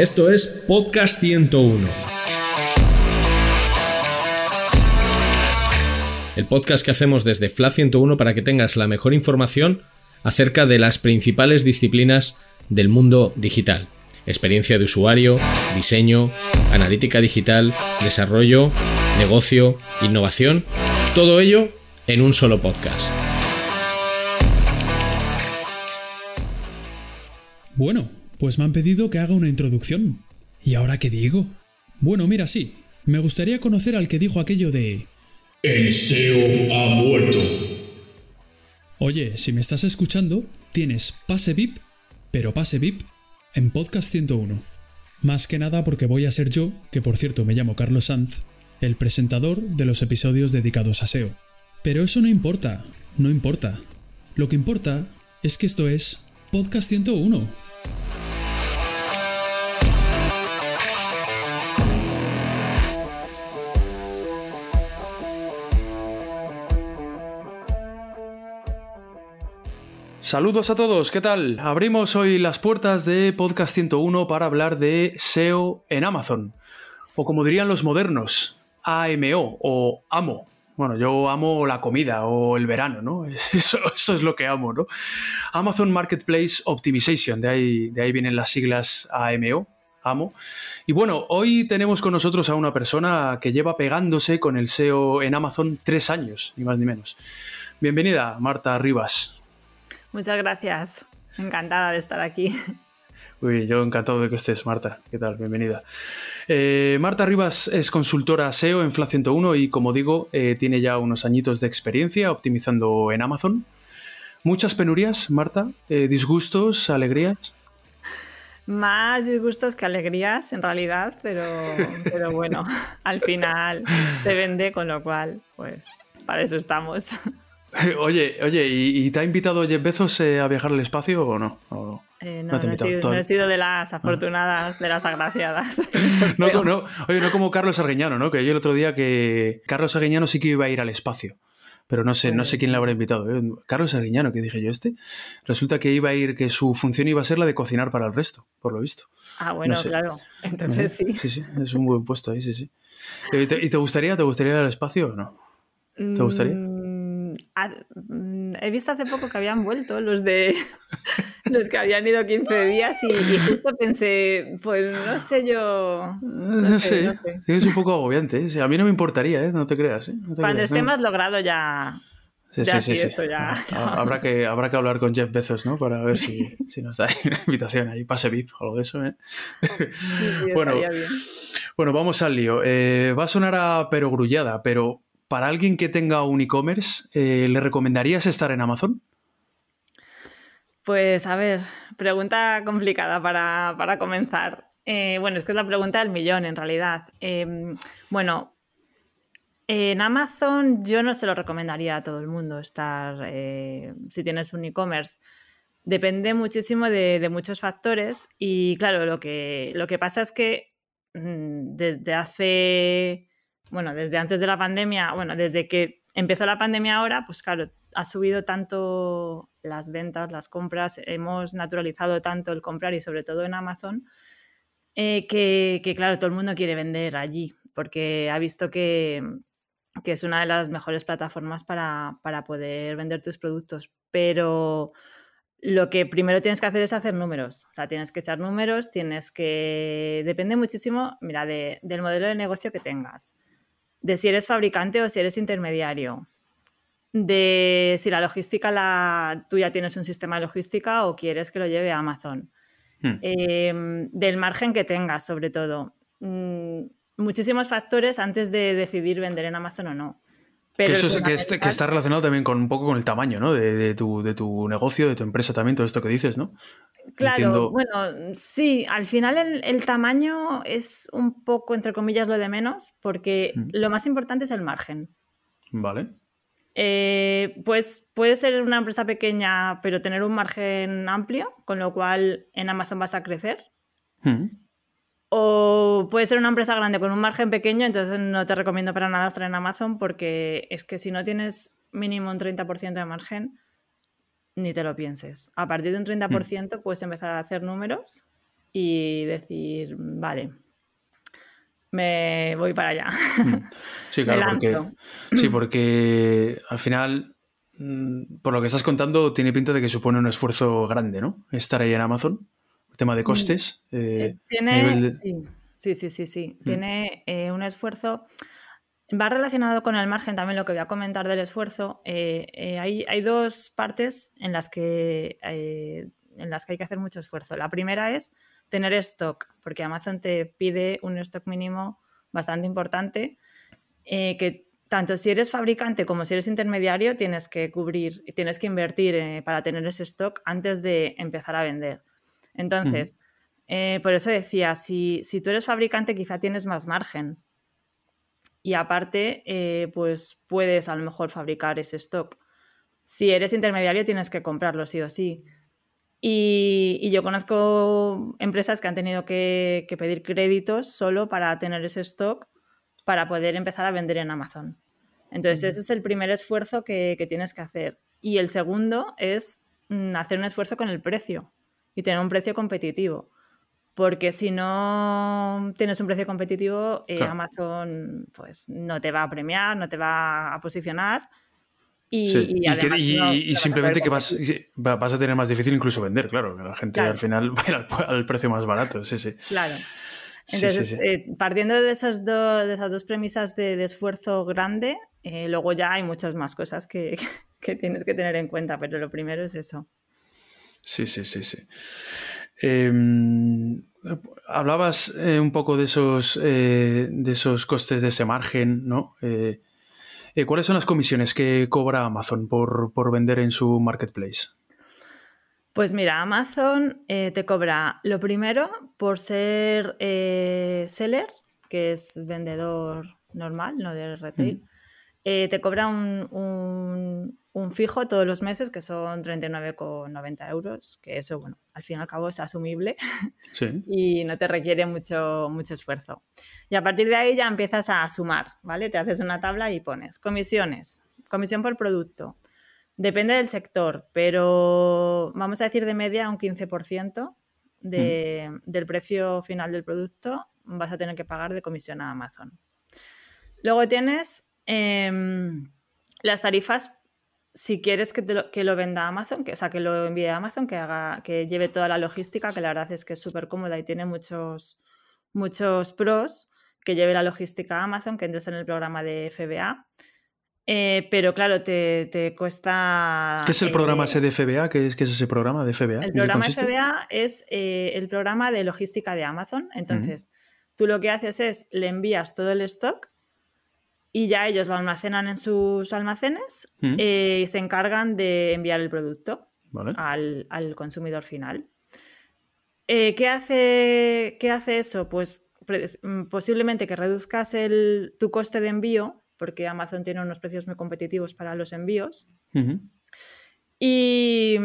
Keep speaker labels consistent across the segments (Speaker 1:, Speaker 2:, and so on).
Speaker 1: Esto es Podcast 101. El podcast que hacemos desde FLA 101 para que tengas la mejor información acerca de las principales disciplinas del mundo digital. Experiencia de usuario, diseño, analítica digital, desarrollo, negocio, innovación, todo ello en un solo podcast. Bueno, pues me han pedido que haga una introducción. ¿Y ahora qué digo? Bueno, mira, sí. Me gustaría conocer al que dijo aquello de... El SEO ha muerto. Oye, si me estás escuchando, tienes pase VIP, pero pase VIP, en Podcast 101. Más que nada porque voy a ser yo, que por cierto me llamo Carlos Sanz, el presentador de los episodios dedicados a SEO. Pero eso no importa, no importa. Lo que importa es que esto es Podcast 101. Saludos a todos, ¿qué tal? Abrimos hoy las puertas de Podcast 101 para hablar de SEO en Amazon, o como dirían los modernos, AMO o AMO. Bueno, yo amo la comida o el verano, ¿no? Eso, es lo que amo, ¿no? Amazon Marketplace Optimization, de ahí, de ahí vienen las siglas AMO, amo. Y bueno, hoy tenemos con nosotros a una persona que lleva pegándose con el SEO en Amazon tres años, ni más ni menos. Bienvenida, Marta Rivas.
Speaker 2: Muchas gracias. Encantada de estar aquí.
Speaker 1: Uy, yo encantado de que estés, Marta. ¿Qué tal? Bienvenida. Eh, Marta Rivas es consultora SEO en FLA 101 y, como digo, eh, tiene ya unos añitos de experiencia optimizando en Amazon. Muchas penurias, Marta, eh, disgustos, alegrías.
Speaker 2: Más disgustos que alegrías, en realidad, pero, bueno, al final te vende, con lo cual, pues para eso estamos.
Speaker 1: Oye, oye, ¿y, te ha invitado Jeff Bezos eh, a viajar al espacio o no?
Speaker 2: Eh, no, no, te he sido, de las ah. afortunadas, de las agraciadas.
Speaker 1: no, no, oye, no como Carlos Arguiñano, ¿no? Que yo el otro día que Carlos Arguiñano sí que iba a ir al espacio. Pero no sé, no sé eh. quién le habrá invitado. Carlos Arguiñano, que dije yo este. Resulta que iba a ir, que su función iba a ser la de cocinar para el resto, por lo visto. Ah, bueno, claro. Entonces sí. Sí, sí, es un buen puesto ahí, sí, sí. ¿Y te, gustaría, te gustaría ir al espacio o no? ¿Te gustaría? Mm,
Speaker 2: Mm, he visto hace poco que habían vuelto los de los que habían ido 15 días y, justo pensé, pues no sé yo. sí,
Speaker 1: Es un poco agobiante. ¿eh? A mí no me importaría, ¿eh? no te creas. ¿eh? Cuando esté más
Speaker 2: logrado ya. Sí, sí, sí, ah,
Speaker 1: Habrá que, habrá que hablar con Jeff Bezos, ¿no? Para ver si, nos da una invitación ahí, pase VIP o algo de eso, bueno, bueno, vamos al lío. va a sonar a perogrullada, pero para alguien que tenga un e-commerce, eh, ¿le recomendarías estar en Amazon?
Speaker 2: Pues a ver, pregunta complicada para, comenzar. Eh, bueno, es que es la pregunta del millón en realidad. Em, bueno, en Amazon yo no se lo recomendaría a todo el mundo estar, eh, si tienes un e-commerce. Depende muchísimo de, muchos factores y claro, lo que, lo que pasa es que mm, desde hace bueno, desde antes de la pandemia, bueno, desde que empezó la pandemia ahora, pues claro, ha subido tanto las ventas, las compras, hemos naturalizado tanto el comprar y sobre todo en Amazon, eh, que, claro, todo el mundo quiere vender allí, porque ha visto que, es una de las mejores plataformas para, poder vender tus productos, pero lo que primero tienes que hacer es hacer números, o sea, tienes que echar números, tienes que... Depende muchísimo, mira, del modelo de negocio que tengas de si eres fabricante o si eres intermediario, de si la logística, la, tú ya tienes un sistema de logística o quieres que lo lleve a Amazon, hmm. em, del margen que tengas sobre todo. Mm, muchísimos factores antes de decidir vender en Amazon o no que, eso que, este, está
Speaker 1: relacionado también con un poco con el tamaño, ¿no? De, tu, negocio, de tu empresa también, todo esto que dices, ¿no?
Speaker 2: Claro, bueno, sí, al final el, tamaño es un poco, entre comillas, lo de menos, porque lo más importante es el margen.
Speaker 1: Vale. Eh,
Speaker 2: pues puede ser una empresa pequeña, pero tener un margen amplio, con lo cual en Amazon vas a crecer. Mm. O puede ser una empresa grande con un margen pequeño, entonces no te recomiendo para nada estar en Amazon porque es que si no tienes mínimo un 30% de margen, ni te lo pienses. A partir de un 30% hmm. puedes empezar a hacer números y decir, vale, me voy para allá. Hmm.
Speaker 1: Sí, claro, porque, sí, porque al final, mm, por lo que estás contando, tiene pinta de que supone un esfuerzo grande, ¿no? Estar ahí en Amazon tema de mm, costes. Eh, eh, tiene,
Speaker 2: Sí, sí, sí, sí, mm. Tiene eh, un esfuerzo. Va relacionado con el margen también lo que voy a comentar del esfuerzo. hay, hay, dos partes en las, que, en las que hay que hacer mucho esfuerzo. La primera es tener stock, porque Amazon te pide un stock mínimo bastante importante, que tanto si eres fabricante como si eres intermediario tienes que cubrir, y tienes que invertir para tener ese stock antes de empezar a vender. Entonces, eh, por eso decía, si, tú eres fabricante quizá tienes más margen. Y aparte, eh, pues puedes a lo mejor fabricar ese stock. Si eres intermediario tienes que comprarlo sí o sí. Y, yo conozco empresas que han tenido que, pedir créditos solo para tener ese stock para poder empezar a vender en Amazon. Entonces, ese es el primer esfuerzo que, tienes que hacer. Y el segundo es mm, hacer un esfuerzo con el precio y tener un precio competitivo. Porque si no tienes un precio competitivo, eh, Amazon pues, no te va a premiar, no te va a posicionar. Y, y, simplemente que vas,
Speaker 1: vas, a tener más difícil incluso vender, claro, que la gente al final va al, precio más barato, sí, sí. Claro. Entonces, eh,
Speaker 2: partiendo de esas, dos, de esas dos premisas de, esfuerzo grande, eh, luego ya hay muchas más cosas que tienes que tener en cuenta, pero lo primero es eso.
Speaker 1: Sí, sí, sí, sí. Em, hablabas eh, un poco de esos, eh, de esos costes de ese margen, ¿no? Eh, ¿Cuáles son las comisiones que cobra Amazon por, vender en su marketplace?
Speaker 2: Pues mira, Amazon te cobra lo primero por ser seller, que es vendedor normal, no de retail. Mm. Eh, te cobra un, fijo todos los meses, que son 39,90 euros, que eso, bueno, al fin y al cabo es asumible y no te requiere mucho, mucho esfuerzo. Y a partir de ahí ya empiezas a sumar, ¿vale? Te haces una tabla y pones comisiones, comisión por producto. Depende del sector, pero vamos a decir de media un 15% de, mm. del precio final del producto vas a tener que pagar de comisión a Amazon. Luego tienes Em, las tarifas, si quieres que, lo, venda Amazon, que, o sea, que lo envíe a Amazon, que, haga, que lleve toda la logística, que la verdad es que es súper cómoda y tiene muchos, muchos pros, que lleve la logística a Amazon, que entres en el programa de FBA. Eh, pero claro, te, cuesta. ¿Qué es el programa ese de
Speaker 1: FBA? ¿Qué es, es ese programa de FBA? El programa FBA
Speaker 2: es eh, el programa de logística de Amazon. Entonces, tú lo que haces es le envías todo el stock y ya ellos lo almacenan en sus almacenes mm. eh, y se encargan de enviar el producto al, consumidor final. Eh, ¿qué, hace, ¿Qué hace eso? Pues mm, posiblemente que reduzcas tu coste de envío, porque Amazon tiene unos precios muy competitivos para los envíos. Y,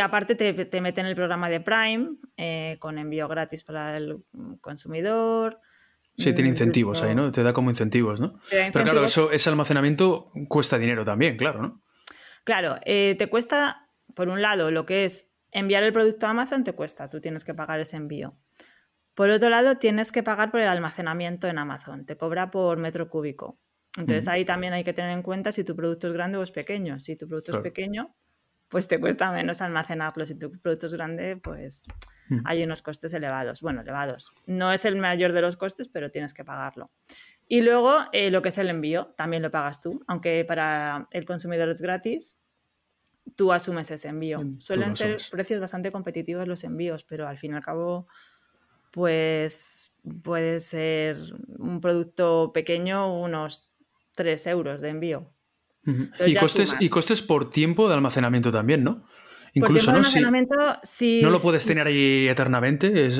Speaker 2: aparte te, te, meten el programa de Prime eh, con envío gratis para el consumidor. Sí, tiene mm, incentivos ahí,
Speaker 1: ¿no? Te da como incentivos, ¿no? Pero claro, eso, ese almacenamiento cuesta dinero también, claro, ¿no?
Speaker 2: Claro, eh, te cuesta, por un lado, lo que es enviar el producto a Amazon, te cuesta, tú tienes que pagar ese envío. Por otro lado, tienes que pagar por el almacenamiento en Amazon, te cobra por metro cúbico. Entonces ahí también hay que tener en cuenta si tu producto es grande o es pequeño. Si tu producto es pequeño, pues te cuesta menos almacenarlo. Si tu producto es grande, pues Mm. hay unos costes elevados. Bueno, elevados. No es el mayor de los costes, pero tienes que pagarlo. Y luego eh, lo que es el envío, también lo pagas tú, aunque para el consumidor es gratis, tú asumes ese envío. Mm, Suelen ser precios bastante competitivos los envíos, pero al fin y al cabo pues puede ser un producto pequeño unos 3 euros de envío.
Speaker 1: costes, y costes por tiempo de almacenamiento también, ¿no? Incluso, ¿no?
Speaker 2: Si, no lo puedes tener
Speaker 1: ahí eternamente en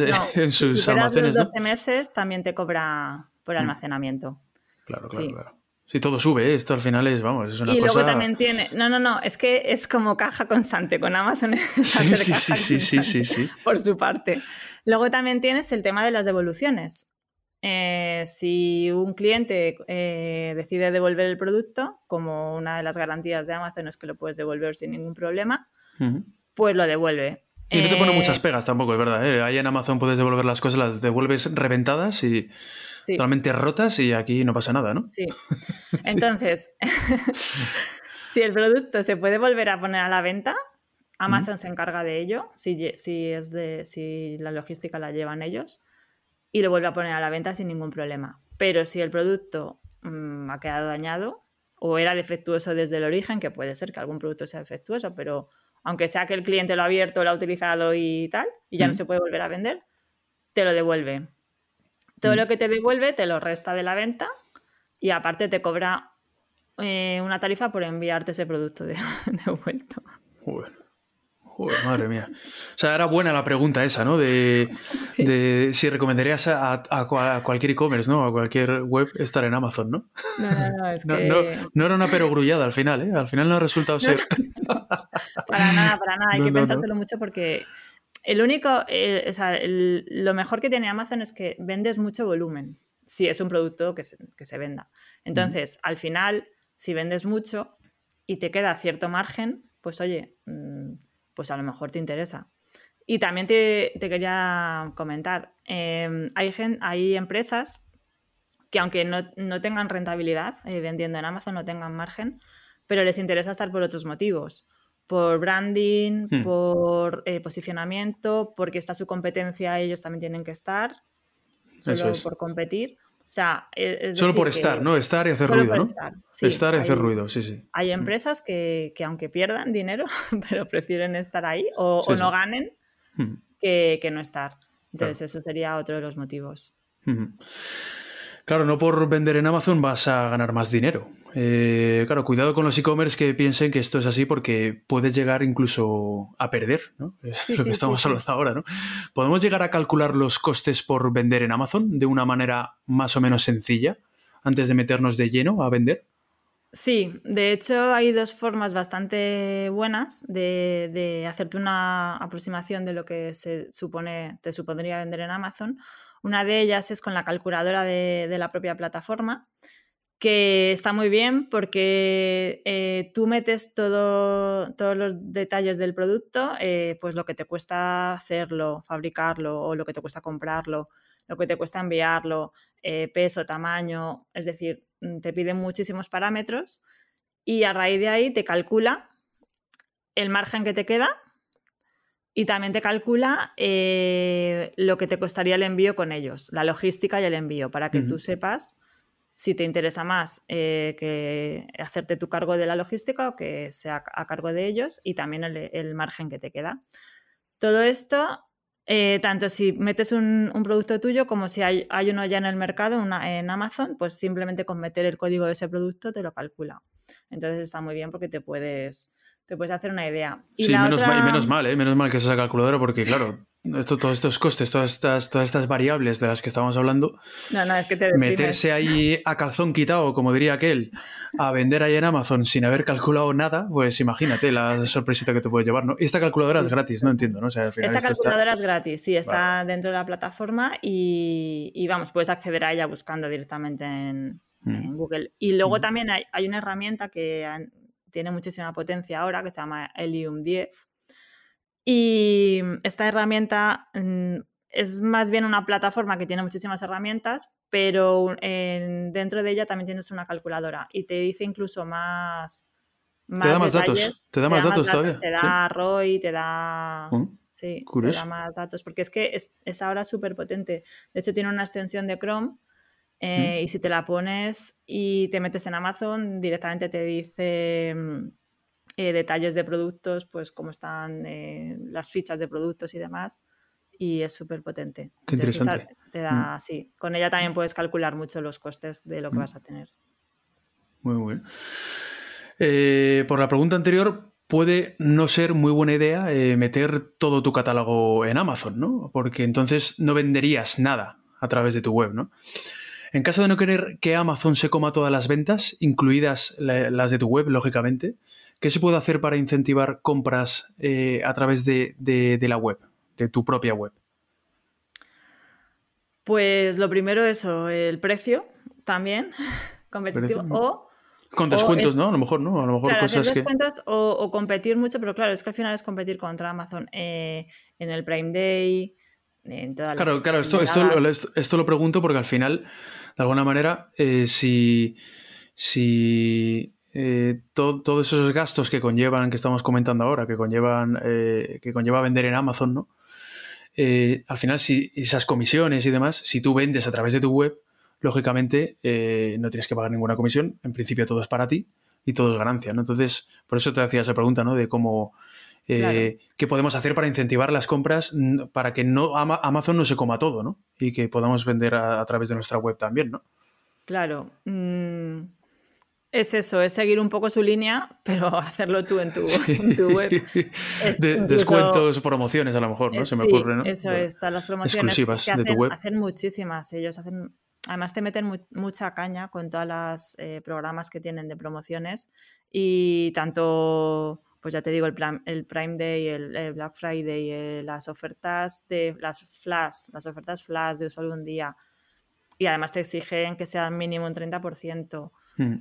Speaker 1: sus almacenes almacenes. Los
Speaker 2: 12 meses también te cobra por mm. almacenamiento.
Speaker 1: Claro, claro, claro. Si todo sube, ¿eh? esto al final es, vamos, es una cosa... Y luego también
Speaker 2: tiene... No, no, no, es que es como caja constante con Amazon. sí, sí,
Speaker 1: sí, sí, sí, sí,
Speaker 2: Por su parte. Luego también tienes el tema de las devoluciones. Eh, si un cliente eh, decide devolver el producto, como una de las garantías de Amazon es que lo puedes devolver sin ningún problema, pues lo devuelve. Y no te pone muchas
Speaker 1: eh, pegas tampoco, es verdad. Ahí en Amazon puedes devolver las cosas, las devuelves reventadas y totalmente rotas y aquí no pasa nada, ¿no?
Speaker 2: Sí. Entonces, si el producto se puede volver a poner a la venta, Amazon se encarga de ello, si, si, es de, si la logística la llevan ellos y lo vuelve a poner a la venta sin ningún problema. Pero si el producto mm, ha quedado dañado o era defectuoso desde el origen, que puede ser que algún producto sea defectuoso, pero aunque sea que el cliente lo ha abierto, lo ha utilizado y tal, y ya no se puede volver a vender, te lo devuelve. Todo mm. lo que te devuelve te lo resta de la venta y aparte te cobra eh, una tarifa por enviarte ese producto de, devuelto
Speaker 1: madre mía. O sea, era buena la pregunta esa, ¿no? De, si recomendarías a, cualquier e-commerce, ¿no? A cualquier web estar en Amazon, ¿no?
Speaker 2: No, no, no,
Speaker 1: no, era una perogrullada al final, ¿eh? Al final no ha resultado ser.
Speaker 2: para nada, para nada. Hay que pensárselo mucho porque el único, o sea, lo mejor que tiene Amazon es que vendes mucho volumen si es un producto que se, venda. Entonces, al final, si vendes mucho y te queda cierto margen, pues oye, mm, pues a lo mejor te interesa. Y también te, quería comentar, em, hay, hay empresas que aunque no, no tengan rentabilidad eh, vendiendo en Amazon, no tengan margen, pero les interesa estar por otros motivos, por branding, hmm. por eh, posicionamiento, porque está su competencia, ellos también tienen que estar, solo por competir. E-, solo por estar, ¿no?
Speaker 1: Estar y hacer ruido, ¿no? Estar, y hacer ruido, sí, sí.
Speaker 2: Hay empresas que, aunque pierdan dinero, pero prefieren estar ahí o, no ganen que, no estar. Entonces, eso sería otro de los motivos.
Speaker 1: Claro, no por vender en Amazon vas a ganar más dinero. Eh, claro, cuidado con los e-commerce que piensen que esto es así porque puedes llegar incluso a perder, ¿no? Es lo que estamos hablando ahora, ¿no? ¿Podemos llegar a calcular los costes por vender en Amazon de una manera más o menos sencilla antes de meternos de lleno a vender?
Speaker 2: Sí, de hecho hay dos formas bastante buenas de, de hacerte una aproximación de lo que se supone, te supondría vender en Amazon. Una de ellas es con la calculadora de, la propia plataforma, que está muy bien porque eh, tú metes todos los detalles del producto, eh, pues lo que te cuesta hacerlo, fabricarlo o lo que te cuesta comprarlo, lo que te cuesta enviarlo, eh, peso, tamaño, es decir, mm, te piden muchísimos parámetros y a raíz de ahí te calcula el margen que te queda y también te calcula eh, lo que te costaría el envío con ellos, la logística y el envío, para que tú sepas si te interesa más eh, que hacerte tu cargo de la logística o que sea a cargo de ellos y también el, margen que te queda. Todo esto, eh, tanto si metes un, producto tuyo como si hay, uno ya en el mercado, en Amazon, pues simplemente con meter el código de ese producto te lo calcula. Entonces está muy bien porque te puedes te puedes hacer una idea. sí, menos,
Speaker 1: mal, eh, menos mal, que sea esa calculadora porque, claro, esto, todos estos costes, todas estas, todas estas variables de las que estábamos hablando, meterse ahí a calzón quitado, como diría aquel, a vender ahí en Amazon sin haber calculado nada, pues imagínate la sorpresita que te puede llevar. ¿no? esta calculadora es gratis, no entiendo, esta calculadora es gratis,
Speaker 2: sí, está dentro de la plataforma y, vamos, puedes acceder a ella buscando directamente en, mm. Google. Y luego mm. también hay, hay, una herramienta que tiene muchísima potencia ahora, que se llama Helium 10. Y mm, esta herramienta mm, es más bien una plataforma que tiene muchísimas herramientas, pero dentro de ella también tienes una calculadora y te dice incluso más... te da más datos, te da más, datos, todavía. Te da ROI, te da... Oh, sí, te da más datos, porque es que es, es ahora súper potente. De hecho, tiene una extensión de Chrome eh, y si te la pones y te metes en Amazon, directamente te dice mm, eh, detalles de productos, pues cómo están eh, las fichas de productos y demás. Y es súper potente. Qué interesante. Te mm. da, así. con ella también puedes calcular mucho los costes de lo que mm. vas a tener.
Speaker 1: Muy muy Eh, por la pregunta anterior, puede no ser muy buena idea meter todo tu catálogo en Amazon, ¿no? Porque entonces no venderías nada a través de tu web, ¿no? En caso de no querer que Amazon se coma todas las ventas, incluidas las de tu web, lógicamente, ¿qué se puede hacer para incentivar compras eh, a través de, la web, de tu propia web?
Speaker 2: Pues lo primero eso, el precio también competitivo o...
Speaker 1: Con descuentos, ¿no? A lo mejor, ¿no? A lo mejor cosas
Speaker 2: descuentos o, competir mucho, pero claro, es que al final es competir contra Amazon eh, en el Prime Day, claro, Claro, esto, esto,
Speaker 1: lo pregunto porque al final, de alguna manera, eh, si, si eh, todos esos gastos que conllevan, que estamos comentando ahora, que conllevan, eh, que conlleva vender en Amazon, ¿no? al final, si esas comisiones y demás, si tú vendes a través de tu web, lógicamente no tienes que pagar ninguna comisión. En principio todo es para ti y todo es ganancia, ¿no? Entonces, por eso te hacía esa pregunta, ¿no? De cómo, eh, qué podemos hacer para incentivar las compras para que no Amazon no se coma todo, ¿no? Y que podamos vender a, través de nuestra web también, ¿no?
Speaker 2: Claro. Mm, es eso, es seguir un poco su línea, pero hacerlo tú en tu, web. descuentos,
Speaker 1: promociones a lo mejor, ¿no? Eh, se me ocurre, ¿no? Eso está, las promociones exclusivas hacen, de tu web. Hacen
Speaker 2: muchísimas, ellos hacen además te meten mucha caña con todas las eh, programas que tienen de promociones y tanto pues ya te digo, el, plan, el Prime Day, el, Black Friday, eh, las ofertas de las flash, las ofertas flash de solo un día, y además te exigen que sea mínimo un 30%, hmm.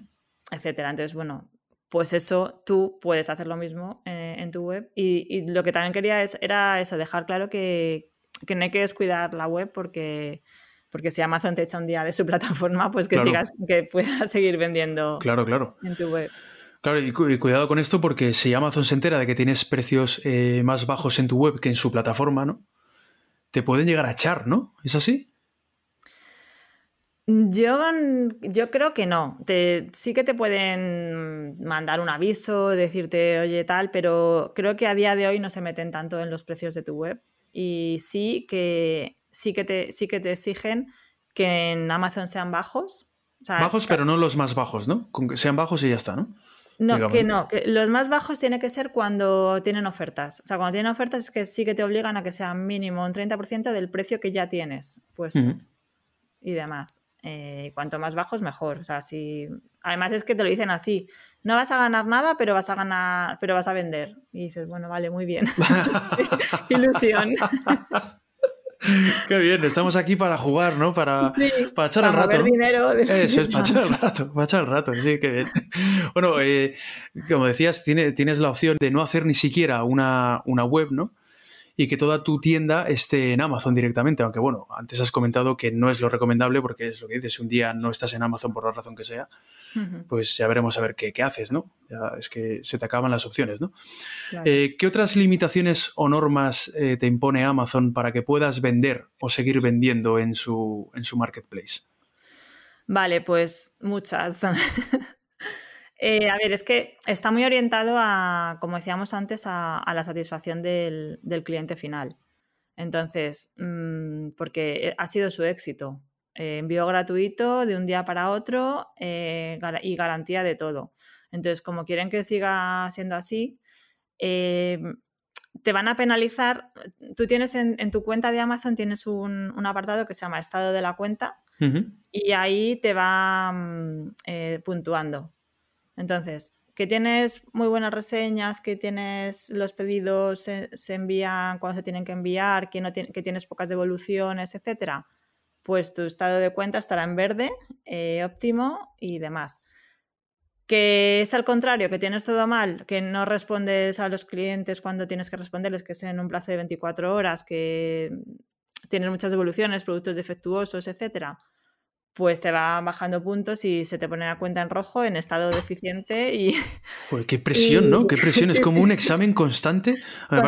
Speaker 2: etcétera. Entonces, bueno, pues eso tú puedes hacer lo mismo eh, en tu web. Y, lo que también quería es, era eso, dejar claro que, que no hay que descuidar la web porque porque si Amazon te echa un día de su plataforma, pues que sigas, que puedas seguir vendiendo claro, claro. en tu web.
Speaker 1: Claro, y, cuidado con esto porque si Amazon se entera de que tienes precios eh, más bajos en tu web que en su plataforma, ¿no? Te pueden llegar a echar, ¿no? ¿Es así?
Speaker 2: Yo, yo creo que no. sí que te pueden mandar un aviso, decirte, oye, tal, pero creo que a día de hoy no se meten tanto en los precios de tu web. Y sí que, sí que, te, sí que te exigen que en Amazon sean bajos. bajos, pero no
Speaker 1: los más bajos, ¿no? que sean bajos y ya está, ¿no?
Speaker 2: No, que no. Que los más bajos tiene que ser cuando tienen ofertas. O sea, cuando tienen ofertas es que sí que te obligan a que sea mínimo un 30% del precio que ya tienes puesto y demás. Eh, cuanto más bajos, mejor. O sea, si... Además es que te lo dicen así. No vas a ganar nada, pero vas a ganar, pero vas a vender. Y dices, bueno, vale, muy bien. Ilusión.
Speaker 1: Qué bien, estamos aquí para jugar, ¿no? Para, para echar el rato. Eso es, para echar el rato, echar el rato, sí, qué bien. Bueno, eh, como decías, tienes la opción de no hacer ni siquiera una, una web, ¿no? y que toda tu tienda esté en Amazon directamente, aunque bueno, antes has comentado que no es lo recomendable porque es lo que dices, un día no estás en Amazon por la razón que sea, pues ya veremos a ver qué, qué, haces, ¿no? es que se te acaban las opciones, ¿no? Eh, ¿Qué otras limitaciones o normas eh, te impone Amazon para que puedas vender o seguir vendiendo en su, en su marketplace?
Speaker 2: Vale, pues muchas. Eh, a ver, es que está muy orientado a, como decíamos antes, a, la satisfacción del, cliente final. Entonces, mm, porque eh, ha sido su éxito. Eh, envío gratuito de un día para otro y garantía de todo. Entonces, como quieren que siga siendo así, te van a penalizar. Tú tienes en, tu cuenta de Amazon tienes un, apartado que se llama estado de la cuenta y ahí te va mm, puntuando. Entonces, que tienes muy buenas reseñas, que tienes los pedidos se, envían cuando se tienen que enviar, que, no que tienes pocas devoluciones, etcétera, pues tu estado de cuenta estará en verde, eh, óptimo y demás. Que es al contrario, que tienes todo mal, que no respondes a los clientes cuando tienes que responderles, que es en un plazo de 24 horas, que tienes muchas devoluciones, productos defectuosos, etcétera pues te va bajando puntos y se te pone la cuenta en rojo, en estado deficiente y...
Speaker 1: qué presión, ¿no? Qué presión, es como un examen constante. Me,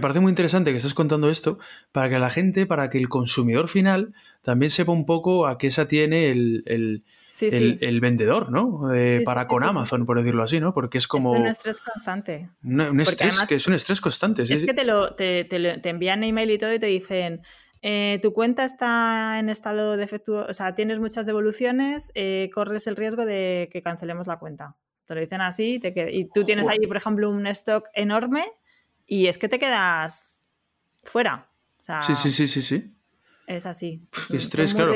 Speaker 1: Parece muy interesante que estés contando esto para que la gente, para que el consumidor final también sepa un poco a qué se atiene el, vendedor, ¿no? Eh, para con Amazon, por decirlo así, ¿no? Porque es como... un
Speaker 2: estrés constante.
Speaker 1: un estrés, que es un estrés constante, Es que te,
Speaker 2: lo, te, te envían email y todo y te dicen eh, tu cuenta está en estado defectuoso, o sea, tienes muchas devoluciones, eh, corres el riesgo de que cancelemos la cuenta. Te lo dicen así te y tú tienes ahí, por ejemplo, un stock enorme y es que te quedas fuera. sí, sí,
Speaker 1: sí, sí, sí.
Speaker 2: Es así. estrés, claro.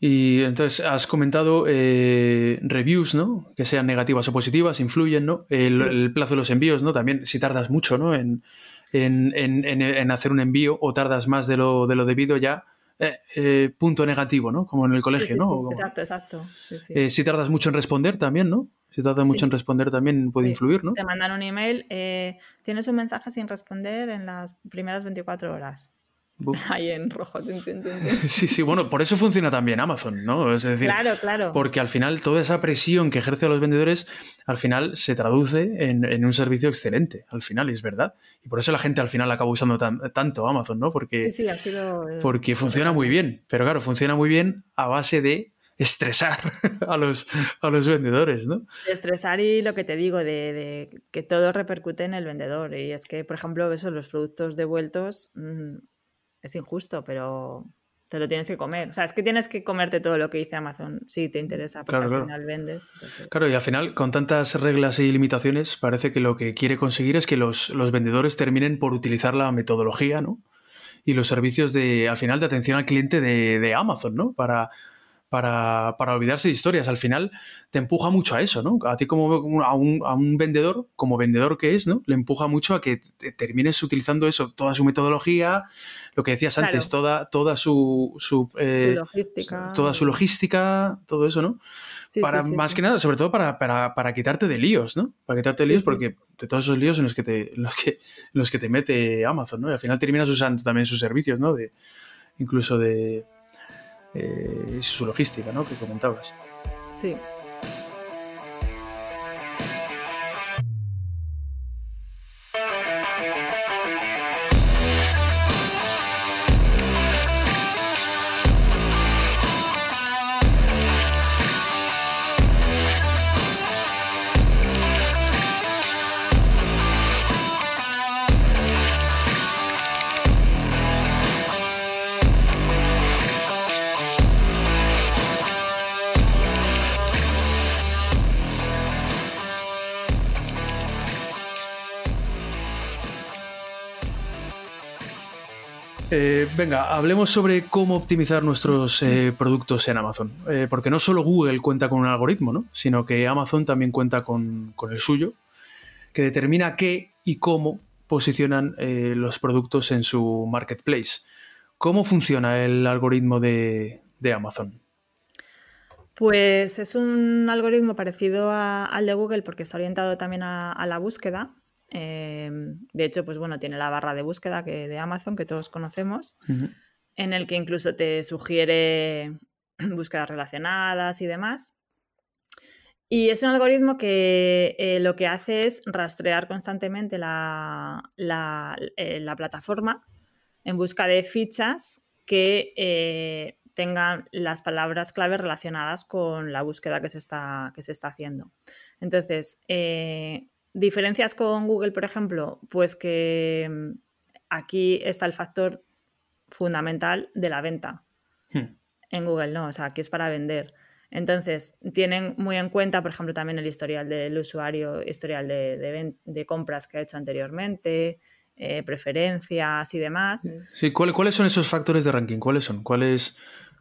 Speaker 1: Y entonces has comentado eh, reviews, ¿no? Que sean negativas o positivas, influyen, ¿no? El, plazo de los envíos, ¿no? También si tardas mucho, ¿no? En, en, en, en, hacer un envío o tardas más de lo, de lo debido ya. Eh, eh, punto negativo, ¿no? Como en el colegio, ¿no? exacto, exacto. Eh, si tardas mucho en responder también, ¿no? Si tardas mucho en responder también puede influir, ¿no?
Speaker 2: Te mandan un email, tienes un mensaje sin responder en las primeras 24 horas. Ahí en rojo.
Speaker 1: Sí, sí, bueno, por eso funciona también Amazon, ¿no? Es decir, claro, claro. Porque al final toda esa presión que ejerce a los vendedores, al final se traduce en, un servicio excelente, al final, es verdad. Y por eso la gente al final acaba usando tanto Amazon, ¿no? Porque, sí, sí, sido... Eh, porque funciona muy bien, pero claro, funciona muy bien a base de estresar a los, a los vendedores, ¿no?
Speaker 2: Estresar y lo que te digo, de, que todo repercute en el vendedor. Y es que, por ejemplo, eso, los productos devueltos... Mm, es injusto, pero te lo tienes que comer. O sea, es que tienes que comerte todo lo que dice Amazon si te interesa, porque al final vendes.
Speaker 1: Claro, y al final, con tantas reglas y limitaciones, parece que lo que quiere conseguir es que los, vendedores terminen por utilizar la metodología, ¿no? Y los servicios de, al final, de atención al cliente de, de Amazon, ¿no? Para para, olvidarse de historias. Al final te empuja mucho a eso, ¿no? A ti como a un, a un vendedor, como vendedor que es, ¿no? Le empuja mucho a que termines utilizando eso, toda su metodología, lo que decías antes, toda, toda su, eh, su, logística. Toda su logística, todo eso, ¿no? más que nada, sobre todo para, quitarte de líos, ¿no? Para quitarte de líos, porque de todos esos líos en los que te, que, los que te mete Amazon, ¿no? Y al final terminas usando también sus servicios, ¿no? De, incluso de eh, su logística, ¿no? Que comentabas. Sí. venga, hablemos sobre cómo optimizar nuestros eh, productos en Amazon. Eh, porque no solo Google cuenta con un algoritmo, sino que Amazon también cuenta con, el suyo, que determina qué y cómo posicionan eh, los productos en su marketplace. ¿Cómo funciona el algoritmo de, Amazon?
Speaker 2: Pues es un algoritmo parecido al de Google porque está orientado también a la búsqueda Em, de hecho, pues bueno, tiene la barra de búsqueda que, de Amazon que todos conocemos, en el que incluso te sugiere búsquedas relacionadas y demás. Y es un algoritmo que eh, lo que hace es rastrear constantemente la, eh, plataforma en busca de fichas que eh, tengan las palabras clave relacionadas con la búsqueda que se está, que se está haciendo. Entonces, ¿Diferencias con Google, por ejemplo? Pues que mm, aquí está el factor fundamental de la venta. Hmm. En Google no, o sea, aquí es para vender. Entonces, tienen muy en cuenta, por ejemplo, también el historial del usuario, historial de, compras que ha hecho anteriormente, eh, preferencias y demás.
Speaker 1: Sí, ¿cuáles son esos factores de ranking? ¿Cuáles son? ¿Cuáles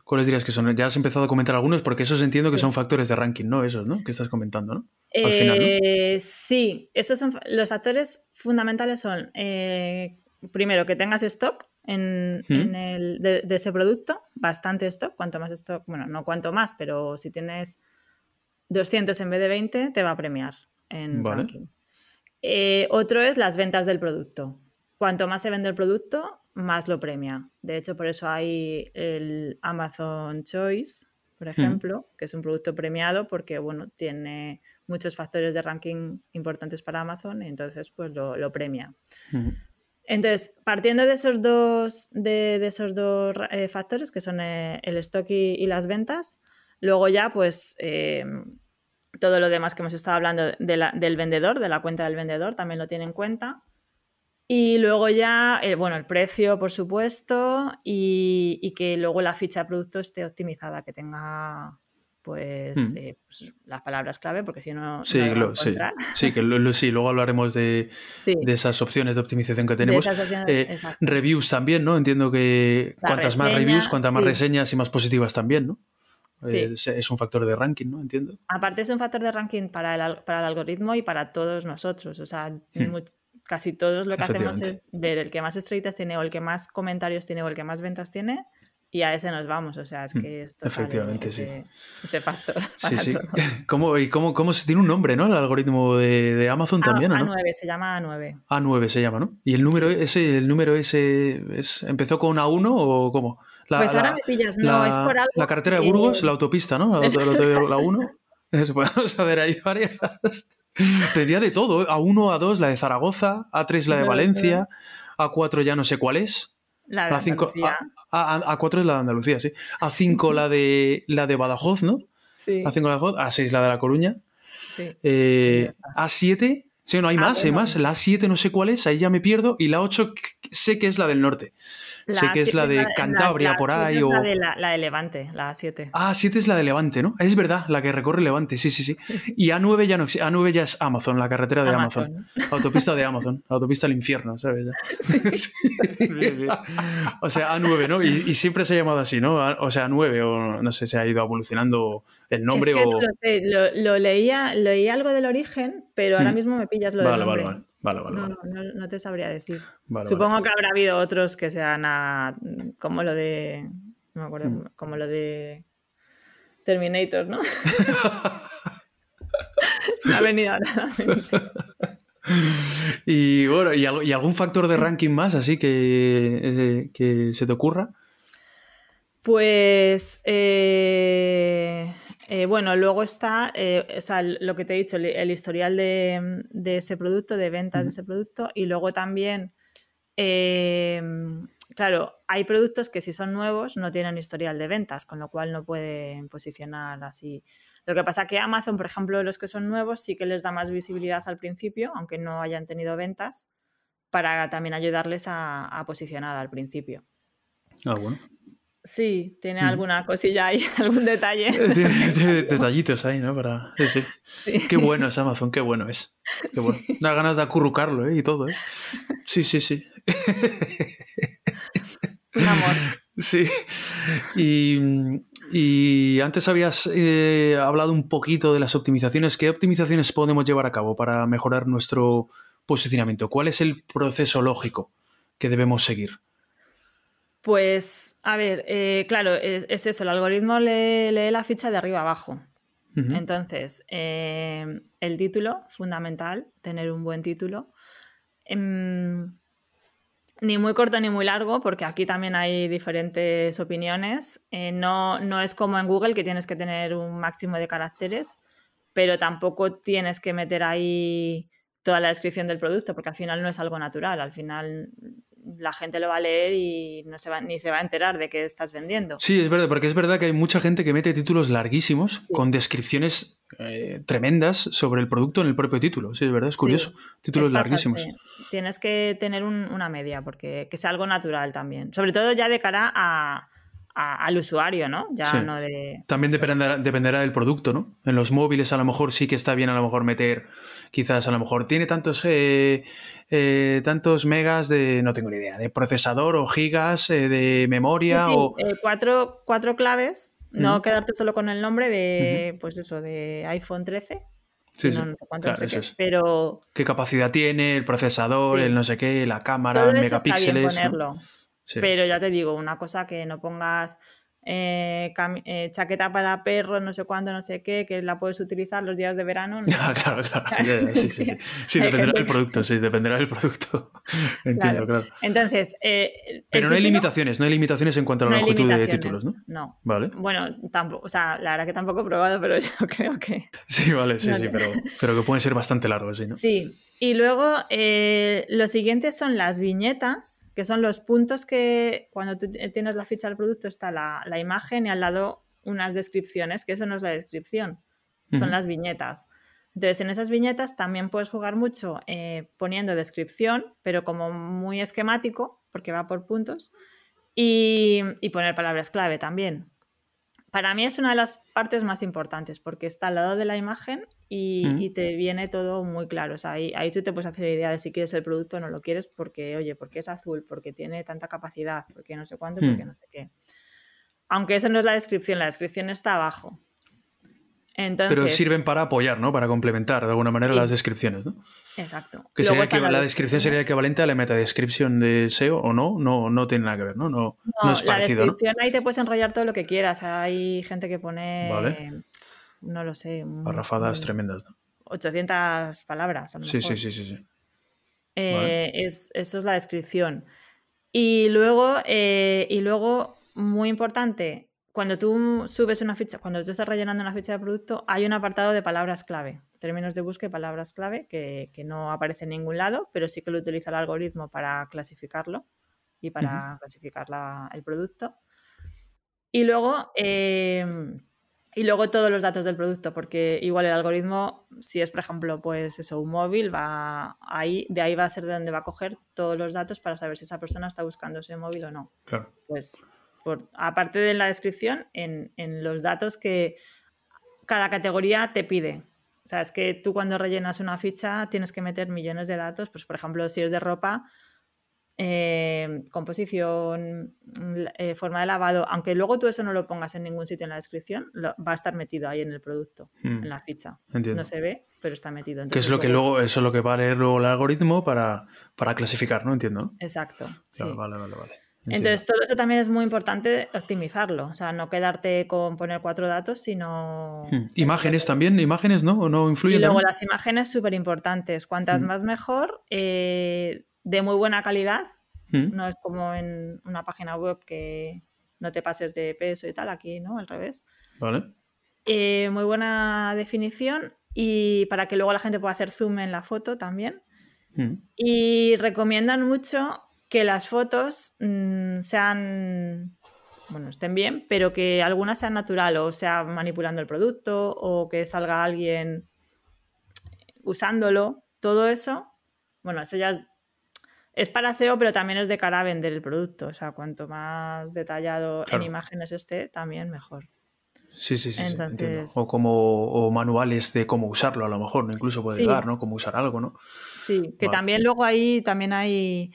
Speaker 1: ¿Cuáles dirías que son? Ya has empezado a comentar algunos porque esos entiendo que son factores de ranking, ¿no? Esos, ¿no? Que estás comentando, ¿no?
Speaker 2: Al final, ¿no? Eh, sí, esos son los factores fundamentales son, eh, primero, que tengas stock de, ese producto, bastante stock, cuanto más stock, bueno, no cuanto más, pero si tienes 200 en vez de 20, te va a premiar en ranking. Eh, otro es las ventas del producto. Cuanto más se vende el producto, más lo premia. De hecho, por eso hay el Amazon Choice, por hmm. ejemplo, que es un producto premiado porque, bueno, tiene muchos factores de ranking importantes para Amazon y entonces, pues, lo, premia. Hmm. Entonces, partiendo de esos dos, de, esos dos eh, factores, que son eh, el stock y, las ventas, luego ya, pues, em, todo lo demás que hemos estado hablando del vendedor, de la cuenta del vendedor, también lo tiene en cuenta. Y luego ya, eh, bueno, el precio, por supuesto, y, que luego la ficha de producto esté optimizada, que tenga pues, mm. eh, pues las palabras clave, porque si no... Sí, no sí, sí, que
Speaker 1: luego hablaremos de, de, esas opciones de optimización que tenemos. Eh, reviews también, ¿no? Entiendo que cuantas más reviews, cuantas más reseñas y más positivas también, ¿no? Es, un factor de ranking, ¿no? Entiendo.
Speaker 2: Aparte es un factor de ranking para el, para el algoritmo y para todos nosotros. O sea, hmm. Casi todos lo que hacemos es ver el que más estrellitas tiene o el que más comentarios tiene o el que más ventas tiene y a ese nos vamos. O sea, es mm, que es Efectivamente, sí. ese factor. Sí, sí.
Speaker 1: ¿Cómo, y cómo, cómo se tiene un nombre, ¿no? El algoritmo de, Amazon también, ¿no? A9
Speaker 2: se llama A9.
Speaker 1: A9 se llama, ¿no? ¿Y el número ese, el número ese empezó con A1 o cómo? pues ahora me pillas, no, es por algo. La carretera de Burgos, la autopista, ¿no? La, la, 1. Eso podemos saber ahí varias. Tenía de todo, ¿eh? a 1, a 2 la de Zaragoza, a 3 la de Valencia, a 4 ya no sé cuál es.
Speaker 2: La de a Andalucía.
Speaker 1: A, 4 es la de Andalucía, sí. A 5 la, de, la de Badajoz, ¿no? Sí. A 5 la de Badajoz, a 6 la de La Coruña. Sí. Eh, a 7, sí, no hay ah, más, hay más. La 7 no sé cuál es, ahí ya me pierdo. Y la 8 sé que es la del norte sé que es la de Cantabria por ahí. la,
Speaker 2: de Levante, la A7.
Speaker 1: Ah, 7 es la de Levante, ¿no? Es verdad, la que recorre Levante, sí, sí, sí. Y A9 ya no A9 ya es Amazon, la carretera de Amazon. Autopista de Amazon, autopista al infierno, ¿sabes? Sí. O sea, A9, ¿no? Y, siempre se ha llamado así, ¿no? o sea, A9, o no sé, se ha ido evolucionando el nombre o. No lo,
Speaker 2: sé. Lo, leía, leía algo del origen, pero ahora mm. mismo me pillas lo del nombre. Vale, vale no, No, te sabría decir. Supongo que habrá habido otros que sean como lo de. No me acuerdo, mm. como lo de Terminator, ¿no? ha venido ahora
Speaker 1: Y bueno, ¿y, algún factor de ranking más así que, eh, que se te ocurra?
Speaker 2: Pues. Eh, eh, bueno, luego está, eh, lo que te he dicho, el, historial de, ese producto, de ventas de ese producto, y luego también, eh, claro, hay productos que si son nuevos no tienen historial de ventas, con lo cual no pueden posicionar así. Lo que pasa que Amazon, por ejemplo, los que son nuevos sí que les da más visibilidad al principio, aunque no hayan tenido ventas, para también ayudarles a, a posicionar al principio. Ah, bueno. Sí, tiene mm. alguna cosilla ahí, algún detalle. Tiene
Speaker 1: eh, detallitos ahí, ¿no? Para... Sí, sí. Qué bueno es Amazon, qué bueno es. Da ganas de acurrucarlo ¿eh? y todo, ¿eh? Sí, sí, sí. Un amor. Sí. Y, antes habías eh, hablado un poquito de las optimizaciones. ¿Qué optimizaciones podemos llevar a cabo para mejorar nuestro posicionamiento? ¿Cuál es el proceso lógico que debemos seguir?
Speaker 2: Pues, a ver, eh, claro, es, eso, el algoritmo lee, la ficha de arriba abajo. Entonces, em, el título, fundamental, tener un buen título. Em, ni muy corto ni muy largo, porque aquí también hay diferentes opiniones. Eh, no, no es como en Google que tienes que tener un máximo de caracteres, pero tampoco tienes que meter ahí toda la descripción del producto, porque al final no es algo natural, al final la gente lo va a leer y no se va, ni se va a enterar de qué estás vendiendo.
Speaker 1: Sí, es verdad, porque es verdad que hay mucha gente que mete títulos larguísimos con descripciones eh, tremendas sobre el producto en el propio título. Sí, es verdad, es curioso. títulos larguísimos.
Speaker 2: Tienes que tener una media, porque que sea algo natural también. Sobre todo ya de cara a al usuario, ¿no? Ya
Speaker 1: También dependerá, dependerá, del producto, ¿no? En los móviles a lo mejor sí que está bien a lo mejor meter, quizás a lo mejor tiene tantos, eh, eh, tantos megas de, no tengo ni idea, de procesador o gigas eh, de memoria o...
Speaker 2: cuatro, cuatro claves, no quedarte solo con el nombre de, pues eso, de iPhone 13.
Speaker 1: no, qué,
Speaker 2: pero...
Speaker 1: ¿Qué capacidad tiene? ¿El procesador? ¿El no sé qué? ¿La cámara? megapíxeles? Pero
Speaker 2: ya te digo, una cosa que no pongas eh, eh, chaqueta para perros, no sé cuándo, no sé qué, que la puedes utilizar los días de verano.
Speaker 1: claro, claro. Sí, sí, sí. sí dependerá del producto, sí, dependerá del producto. Entiendo, claro.
Speaker 2: Entonces. Eh, pero no hay
Speaker 1: limitaciones, no hay limitaciones en cuanto a la longitud de títulos, ¿no? No. Vale.
Speaker 2: Bueno, tampoco, o sea, la verdad que tampoco he probado, pero yo creo que.
Speaker 1: Sí, vale, sí, sí, pero, que puede ser bastante largo sí, ¿no?
Speaker 2: Sí. Y luego eh, lo siguiente son las viñetas, que son los puntos que cuando tú tienes la ficha del producto está la imagen y al lado unas descripciones, que eso no es la descripción, son las viñetas. Entonces, en esas viñetas también puedes jugar mucho eh, poniendo descripción, pero como muy esquemático, porque va por puntos, y, poner palabras clave también. Para mí es una de las partes más importantes, porque está al lado de la imagen y, te viene todo muy claro. O ahí, ahí, tú te puedes hacer la idea de si quieres el producto o no lo quieres, porque, oye, porque es azul, porque tiene tanta capacidad, porque no sé cuánto, hmm. porque no sé qué. Aunque eso no es la descripción, la descripción está abajo. Pero sirven
Speaker 1: para apoyar, ¿no? Para complementar de alguna manera las descripciones, ¿no?
Speaker 2: Exacto. Que la, descripción sería
Speaker 1: equivalente a la metadescripción de SEO o no, no, no tiene nada que ver, ¿no? No, es parecido. La
Speaker 2: descripción ahí te puedes enrollar todo lo que quieras. Hay gente que pone. No lo sé. Parrafadas tremendas, 800 palabras. A lo sí, mejor. sí, sí, sí, eh, sí. eso es la descripción. Y luego, eh, y luego muy importante, cuando tú subes una ficha, cuando tú estás rellenando una ficha de producto, hay un apartado de palabras clave, términos de búsqueda y palabras clave que, no aparece en ningún lado, pero sí que lo utiliza el algoritmo para clasificarlo y para clasificar el producto. Y luego, em, y luego todos los datos del producto, porque igual el algoritmo, si es por ejemplo, pues eso, un móvil, va ahí, de ahí va a ser de donde va a coger todos los datos para saber si esa persona está buscando ese móvil o no. Claro. Pues aparte de la descripción, en, los datos que cada categoría te pide. O sea, es que tú cuando rellenas una ficha tienes que meter millones de datos. Pues, por ejemplo, si es de ropa, eh, composición, eh, forma de lavado, aunque luego tú eso no lo pongas en ningún sitio en la descripción, va a estar metido ahí en el producto, hmm. en la ficha. Entiendo. No se ve, pero está metido. que es lo que pues, luego,
Speaker 1: eso es lo que va a leer luego el algoritmo para, clasificar, ¿no? Entiendo. Exacto. Vale, vale, vale. Entonces,
Speaker 2: todo esto también es muy importante optimizarlo, o sea, no quedarte con poner cuatro datos, sino...
Speaker 1: Hmm. Imágenes también, imágenes, ¿no? ¿O no influyen? Y luego las
Speaker 2: imágenes súper importantes, cuantas hmm. más mejor, eh, de muy buena calidad, hmm. no es como en una página web que no te pases de peso y tal, aquí, ¿no? Al revés. Vale. Eh, muy buena definición y para que luego la gente pueda hacer zoom en la foto también. Y recomiendan mucho que las fotos mm, sean, bueno, estén bien, pero que algunas sean natural o sea manipulando el producto o que salga alguien usándolo, todo eso, bueno, eso ya es, para SEO, pero también es de cara a vender el producto, o sea, cuanto más detallado en imágenes esté, también mejor.
Speaker 1: Sí, sí, sí. entiendo. o como o manuales de cómo usarlo, a lo mejor, incluso puede dar, ¿no? Cómo usar algo, ¿no?
Speaker 2: Sí, que también luego ahí también hay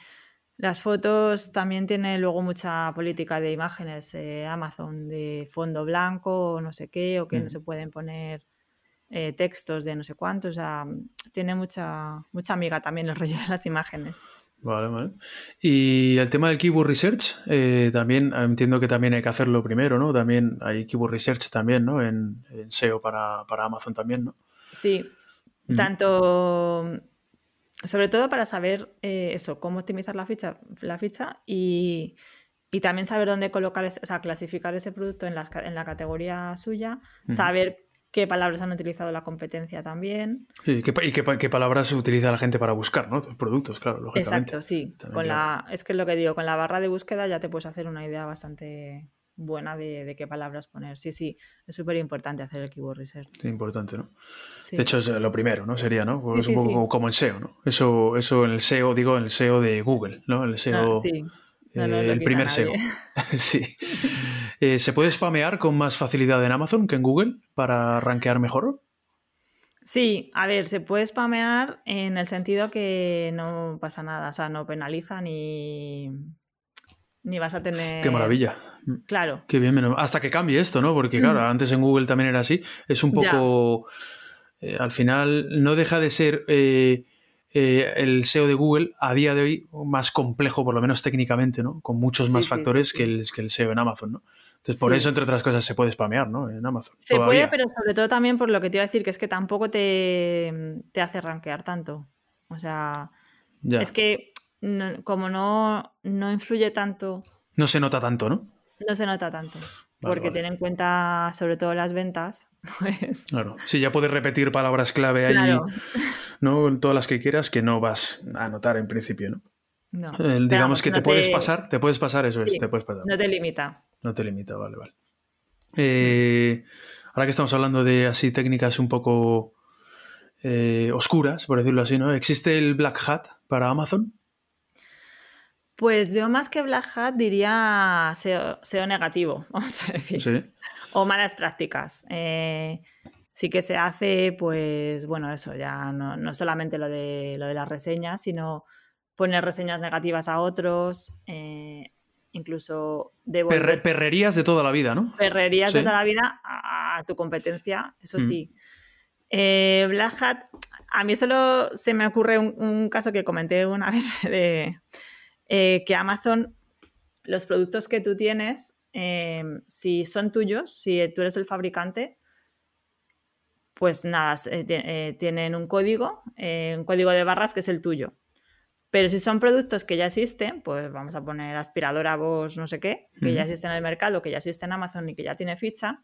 Speaker 2: las fotos también tiene luego mucha política de imágenes, eh, Amazon, de fondo blanco o no sé qué, o que no mm. se pueden poner eh, textos de no sé cuánto. O sea, tiene mucha, mucha amiga también el rollo de las imágenes.
Speaker 1: Vale, vale. Y el tema del keyword research, eh, también ah, entiendo que también hay que hacerlo primero, ¿no? También hay keyword research también, ¿no? En, SEO para, Amazon también, ¿no? Sí, mm. tanto
Speaker 2: sobre todo para saber eh, eso, cómo optimizar la ficha, la ficha y, y también saber dónde colocar, ese, o sea, clasificar ese producto en la, en la categoría suya, saber qué palabras han utilizado la competencia también.
Speaker 1: Sí, y qué, palabras utiliza la gente para buscar, ¿no? Productos, claro, lógicamente. Exacto, sí. con la,
Speaker 2: es que es lo que digo, con la barra de búsqueda ya te puedes hacer una idea bastante buena de, qué palabras poner. Sí, sí, es súper importante hacer el keyword research.
Speaker 1: importante, ¿no?
Speaker 2: De hecho, es lo primero,
Speaker 1: ¿no? Sería, ¿no? es un poco como, el SEO, ¿no? Eso, eso en el SEO, digo, en el SEO de Google, ¿no? El SEO. Ah, eh, el primer SEO. sí. Eh, ¿Se puede spamear con más facilidad en Amazon que en Google para rankear mejor?
Speaker 2: Sí, a ver, se puede spamear en el sentido que no pasa nada, o sea, no penaliza ni, ni vas a tener. Qué maravilla. Claro.
Speaker 1: Qué bien, Hasta que cambie esto, ¿no? Porque, claro, mm. antes en Google también era así. Es un poco. Eh, al final, no deja de ser eh, eh, el SEO de Google a día de hoy más complejo, por lo menos técnicamente, ¿no? Con muchos más factores Que, el, que el SEO en Amazon, ¿no? Entonces, por eso, entre otras cosas, se puede spamear, ¿no? En Amazon. Se puede, pero
Speaker 2: sobre todo también por lo que te iba a decir, que es que tampoco te, hace rankear tanto. O sea, ya. es que como no, influye tanto.
Speaker 1: No se nota tanto, ¿no?
Speaker 2: No se nota tanto. porque tiene en cuenta sobre todo las ventas.
Speaker 1: Pues. Claro, si ya puedes repetir palabras clave ahí, ¿no? Todas las que quieras que no vas a notar en principio, ¿no? no. Eh, digamos que te, puedes pasar, te puedes pasar, eso es, puedes pasar. No te limita. No te limita, vale, vale. Eh, ahora que estamos hablando de así técnicas un poco eh, oscuras, por decirlo así, ¿no? ¿Existe el Black Hat para Amazon?
Speaker 2: Pues yo más que Black Hat diría SEO, negativo, vamos
Speaker 1: a decir.
Speaker 2: O malas prácticas. Eh, sí que se hace, pues bueno, eso, ya no, solamente lo de, lo de las reseñas, sino poner reseñas negativas a otros, eh, incluso de
Speaker 1: perrerías de toda la vida, ¿no?
Speaker 2: Perrerías de toda la vida a, tu competencia, eso mm. sí. Eh, Black Hat, a mí solo se me ocurre un caso que comenté una vez de eh, que Amazon, los productos que tú tienes, eh, si son tuyos, si tú eres el fabricante, pues nada, eh, tienen un código, un código de barras que es el tuyo. Pero si son productos que ya existen, pues vamos a poner aspiradora, voz, no sé qué, que ya existen en el mercado, que ya existe en Amazon y que ya tiene ficha,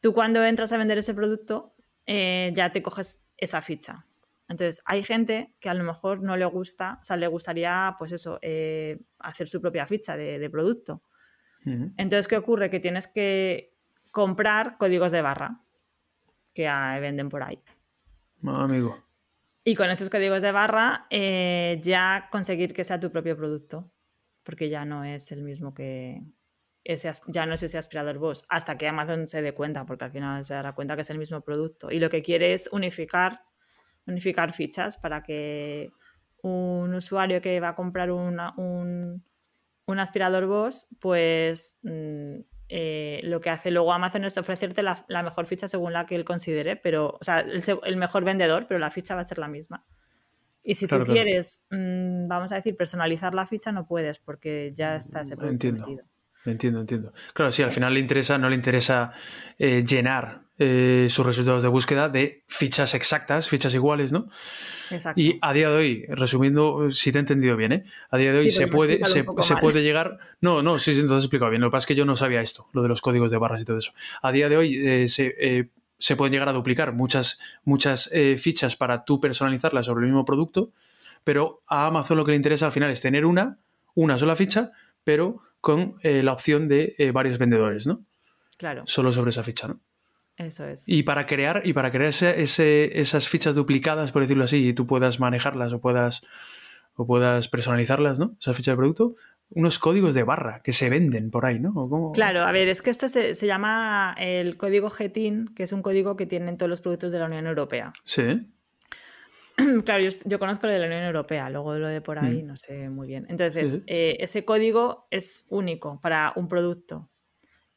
Speaker 2: tú cuando entras a vender ese producto ya te coges esa ficha. Entonces, hay gente que a lo mejor no le gusta, o sea, le gustaría, pues eso, eh, hacer su propia ficha de, producto. Entonces, ¿qué ocurre? Que tienes que comprar códigos de barra que venden por ahí.
Speaker 1: No, ah, amigo.
Speaker 2: Y con esos códigos de barra eh, ya conseguir que sea tu propio producto, porque ya no es el mismo que, ese, ya no es ese aspirador vos hasta que Amazon se dé cuenta, porque al final se dará cuenta que es el mismo producto. Y lo que quiere es unificar unificar fichas para que un usuario que va a comprar un, aspirador Bosch, pues mm, eh, lo que hace luego Amazon es ofrecerte la, mejor ficha según la que él considere, pero, o sea, el, mejor vendedor, pero la ficha va a ser la misma. Y si tú quieres, mm, vamos a decir, personalizar la ficha, no puedes porque ya mm, está ese Entiendo,
Speaker 1: entiendo, entiendo. Claro, sí, al final le interesa, no le interesa eh, llenar eh, sus resultados de búsqueda de fichas exactas, fichas iguales, ¿no? Exacto. Y a día de hoy, resumiendo, si te he entendido bien, ¿eh? a día de hoy se, puede, se, puede llegar. No, no, sí, entonces he explicado bien. Lo que pasa es que yo no sabía esto, lo de los códigos de barras y todo eso. A día de hoy eh, se, eh, se, pueden llegar a duplicar muchas, muchas fichas para tú personalizarlas sobre el mismo producto, pero a Amazon lo que le interesa al final es tener una, una sola ficha, pero con la opción de varios vendedores, ¿no? Claro. Solo sobre esa ficha, ¿no?
Speaker 2: Eso es. Y
Speaker 1: para crear, y para crear esas fichas duplicadas, por decirlo así, y tú puedas manejarlas o puedas, personalizarlas, ¿no? Esas fichas de producto, unos códigos de barra que se venden por ahí, ¿no? Claro,
Speaker 2: a ver, es que esto se, llama el código GETIN, que es un código que tienen todos los productos de la Unión Europea. Sí. Claro, yo, conozco lo de la Unión Europea, luego lo de por ahí mm. no sé muy bien. Entonces, eh, ese código es único para un producto.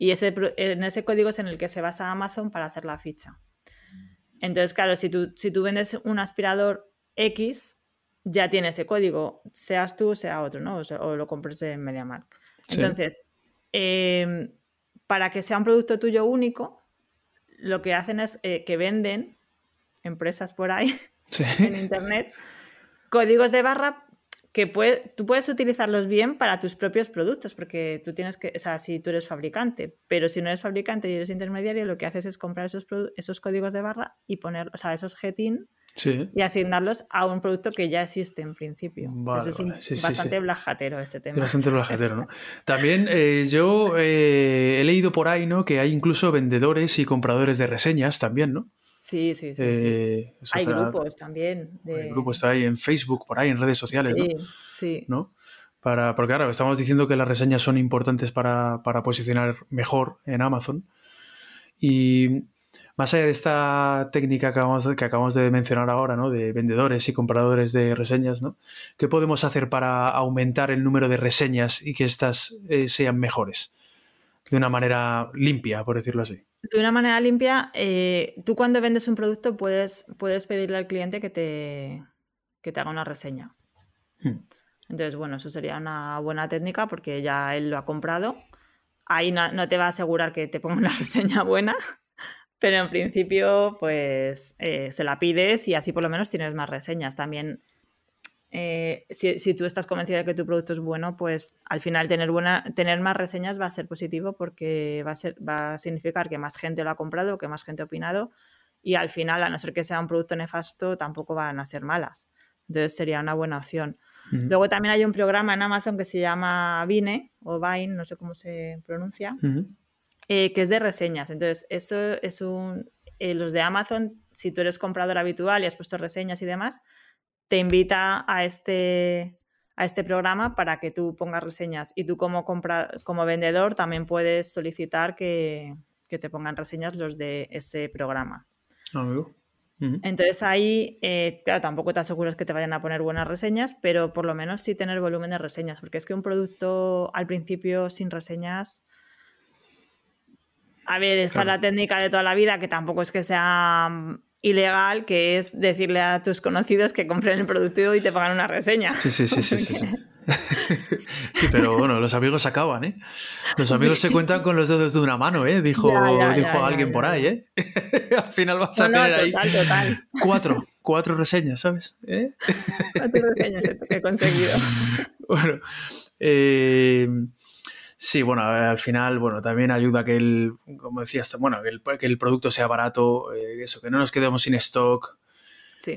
Speaker 2: Y ese, en ese código es en el que se basa Amazon para hacer la ficha. Entonces, claro, si tú, si tú vendes un aspirador X, ya tiene ese código, seas tú, o sea otro, ¿no? O, lo compres en MediaMarkt. Entonces, em, para que sea un producto tuyo único, lo que hacen es eh, que venden empresas por ahí en Internet códigos de barra que tú puedes utilizarlos bien para tus propios productos, porque tú tienes que, o sea, si tú eres fabricante, pero si no eres fabricante y eres intermediario, lo que haces es comprar esos, esos códigos de barra y poner, o sea, esos getin y asignarlos a un producto que ya existe en principio. bastante blajatero ese tema. Bastante blajatero,
Speaker 1: ¿no? También eh, yo eh, he leído por ahí, ¿no? Que hay incluso vendedores y compradores de reseñas también, ¿no?
Speaker 2: Sí, sí, sí.
Speaker 1: Eh, hay grupos
Speaker 2: también.
Speaker 1: De... Hay grupos ahí en Facebook, por ahí, en redes sociales, ¿no? Sí. ¿No? Para, porque claro, estamos diciendo que las reseñas son importantes para, posicionar mejor en Amazon. Y más allá de esta técnica que acabamos, de mencionar ahora, ¿no? De vendedores y compradores de reseñas, ¿no? ¿Qué podemos hacer para aumentar el número de reseñas y que éstas eh, sean mejores? de una manera limpia, por decirlo así.
Speaker 2: De una manera limpia, eh, tú cuando vendes un producto puedes, puedes pedirle al cliente que te, te haga una reseña. Hmm. Entonces, bueno, eso sería una buena técnica porque ya él lo ha comprado. Ahí no, te va a asegurar que te ponga una reseña buena, pero en principio, pues eh, se la pides y así por lo menos tienes más reseñas. También eh, si, tú estás convencida de que tu producto es bueno, pues al final tener, buena, tener más reseñas va a ser positivo porque va a, ser, va a significar que más gente lo ha comprado, que más gente ha opinado y al final, a no ser que sea un producto nefasto, tampoco van a ser malas. Entonces sería una buena opción. Luego también hay un programa en Amazon que se llama Vine o Vine, no sé cómo se pronuncia, eh, que es de reseñas. Entonces, eso es un... Eh, los de Amazon, si tú eres comprador habitual y has puesto reseñas y demás, te invita a este, a este programa para que tú pongas reseñas. Y tú como, como vendedor también puedes solicitar que, te pongan reseñas los de ese programa. Ah, Entonces ahí, eh, tampoco te aseguras que te vayan a poner buenas reseñas, pero por lo menos sí tener volumen de reseñas, porque es que un producto al principio sin reseñas, a ver, está es la técnica de toda la vida, que tampoco es que sea ilegal que es decirle a tus conocidos que compren el producto y te pagan una reseña.
Speaker 1: Sí, sí, sí, sí. sí, sí. pero bueno, los amigos acaban, ¿eh? Los amigos se cuentan con los dedos de una mano, ¿eh? Dijo, alguien por ahí, ¿eh? Al final vas a tener ahí total. cuatro, cuatro reseñas, ¿sabes? ¿Eh?
Speaker 2: Cuatro reseñas he conseguido.
Speaker 1: Bueno, eh... Sí, bueno, eh, al final, bueno, también ayuda que el, como decías, bueno, que el, que el producto sea barato, eh, eso, que no nos quedemos sin stock,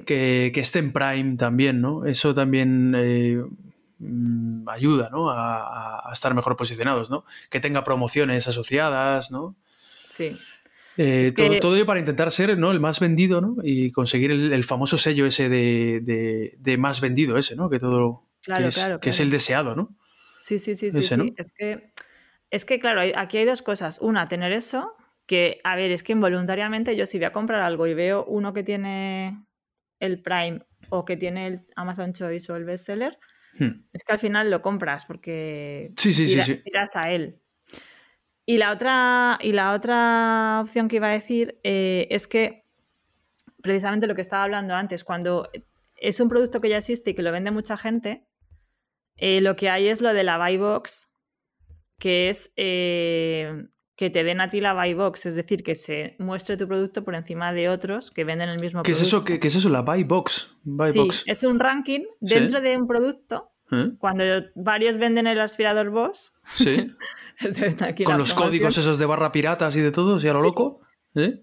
Speaker 1: que, esté en Prime también, ¿no? Eso también eh, mm, ayuda, ¿no? A, estar mejor posicionados, ¿no? Que tenga promociones asociadas, ¿no? Sí. todo, ello para intentar ser ¿no? el más vendido ¿no? y conseguir el, famoso sello ese de, más vendido ese, ¿no? Que todo
Speaker 2: claro, que, es, el
Speaker 1: deseado, ¿no?
Speaker 2: Sí, sí, sí, sí. Es que es que, claro, aquí hay dos cosas. Una, tener eso, que, a ver, es que involuntariamente yo si voy a comprar algo y veo uno que tiene el Prime o que tiene el Amazon Choice o el bestseller, hmm. es que al final lo compras porque sí, tiras a él. Y la otra, y la otra opción que iba a decir eh, es que precisamente lo que estaba hablando antes, cuando es un producto que ya existe y que lo vende mucha gente, eh, lo que hay es lo de la buy box, que es eh, que te den a ti la buy box, es decir, que se muestre tu producto por encima de otros que venden el mismo ¿Qué producto. Es eso, ¿qué,
Speaker 1: es eso? La buy box. sí,
Speaker 2: es un ranking dentro de un producto. ¿Eh? Cuando varios venden el aspirador Boss, ¿Sí? con los códigos esos
Speaker 1: de barra piratas y de todo, si a lo loco. ¿eh?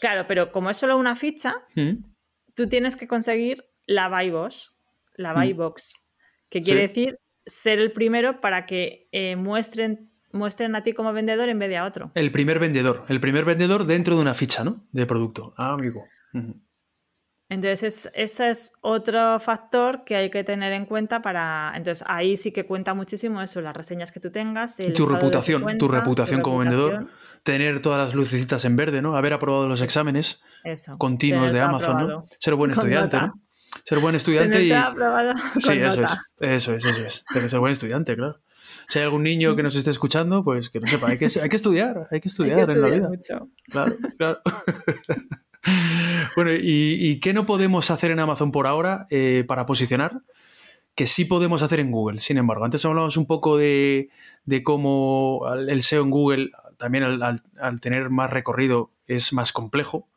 Speaker 2: Claro, pero como es solo una ficha, ¿Mm? tú tienes que conseguir la buy box, la ¿Mm? buy box, que quiere decir ser el primero para que eh, muestren, muestren a ti como vendedor en vez de a otro.
Speaker 1: El primer vendedor, el primer vendedor dentro de una ficha, ¿no? De producto. Ah, amigo.
Speaker 2: Entonces, ese es otro factor que hay que tener en cuenta para. Entonces, ahí sí que cuenta muchísimo eso, las reseñas que tú tengas.
Speaker 1: El tu, reputación, tu, reputación, como vendedor. Tener todas las lucecitas en verde, ¿no? Haber aprobado los exámenes continuos de Amazon, ¿no? Ser buen estudiante, ¿no? Ser buen estudiante y. Sí, eso es, eso es, eso es. que ser buen estudiante, claro. Si hay algún niño que mm. nos esté escuchando, pues que no sepa, hay que, hay que estudiar, hay que estudiar, en la vida. Claro, claro. bueno, ¿y, qué no podemos hacer en Amazon por ahora eh, para posicionar? Que sí podemos hacer en Google, sin embargo. Antes hablamos un poco de, cómo el SEO en Google, también al tener más recorrido, es más complejo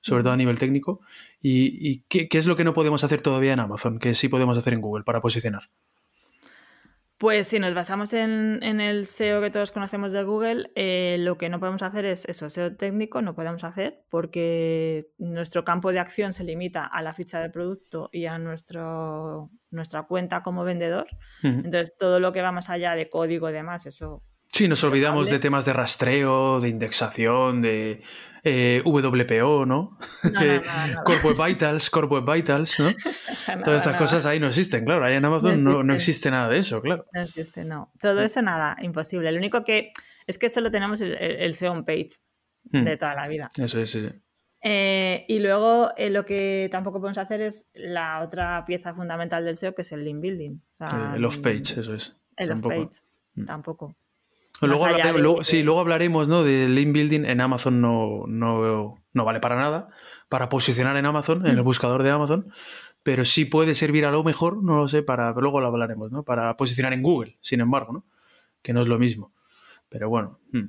Speaker 1: sobre todo a nivel técnico. ¿Y, qué, es lo que no podemos hacer todavía en Amazon, que sí podemos hacer en Google para posicionar?
Speaker 2: Pues si nos basamos en, el SEO que todos conocemos de Google, eh, lo que no podemos hacer es eso, SEO técnico no podemos hacer porque nuestro campo de acción se limita a la ficha de producto y a nuestro, nuestra cuenta como vendedor. Entonces todo lo que va más allá de código y demás, eso
Speaker 1: Sí, nos olvidamos de temas de rastreo, de indexación, de eh, WPO, ¿no? no, Vitals, Core Vitals, ¿no?
Speaker 2: Todas estas cosas
Speaker 1: ahí no existen, claro. Ahí en Amazon no existe. nada de eso, claro.
Speaker 2: No existe, no. Todo mm. eso nada, imposible. Lo único que es que solo tenemos el, SEO on page mm. de toda la vida. Eso es, sí. sí. Eh, y luego eh, lo que tampoco podemos hacer es la otra pieza fundamental del SEO, que es el link building. el off-page, mm,
Speaker 1: eso es. El off-page,
Speaker 2: tampoco. Luego, luego
Speaker 1: sí, luego hablaremos ¿no? del link building en Amazon, no, vale para nada, para posicionar en Amazon, en el mm. buscador de Amazon, pero sí puede servir a lo mejor, no lo sé, para luego lo hablaremos, ¿no? Para posicionar en Google, sin embargo, ¿no? Que no es lo mismo. Pero bueno. Mm.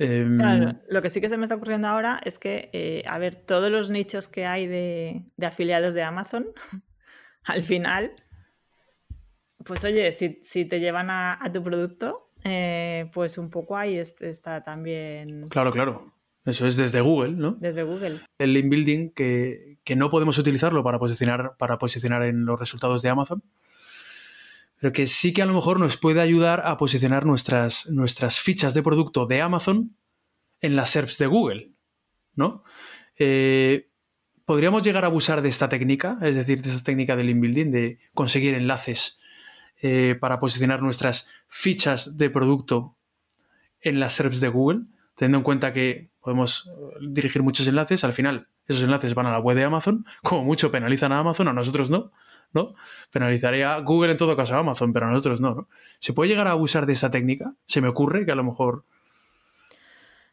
Speaker 1: Em,
Speaker 2: lo que sí que se me está ocurriendo ahora es que, eh, a ver, todos los nichos que hay de, afiliados de Amazon, al final, pues oye, si, te llevan a tu producto, eh, pues un poco ahí está también.
Speaker 1: Claro, claro. Eso es desde Google, ¿no?
Speaker 2: Desde Google.
Speaker 1: El link building que, no podemos utilizarlo para posicionar, para posicionar en los resultados de Amazon, pero que sí que a lo mejor nos puede ayudar a posicionar nuestras, nuestras fichas de producto de Amazon en las SERPs de Google, ¿no? Eh, ¿Podríamos llegar a abusar de esta técnica? Es decir, de esta técnica del link building, de conseguir enlaces eh, para posicionar nuestras fichas de producto en las SERPs de Google, teniendo en cuenta que podemos eh, dirigir muchos enlaces, al final esos enlaces van a la web de Amazon, como mucho penalizan a Amazon, a nosotros no, ¿no? Penalizaría a Google en todo caso a Amazon, pero a nosotros no, ¿no? ¿Se puede llegar a abusar de esta técnica? Se me ocurre que a lo mejor...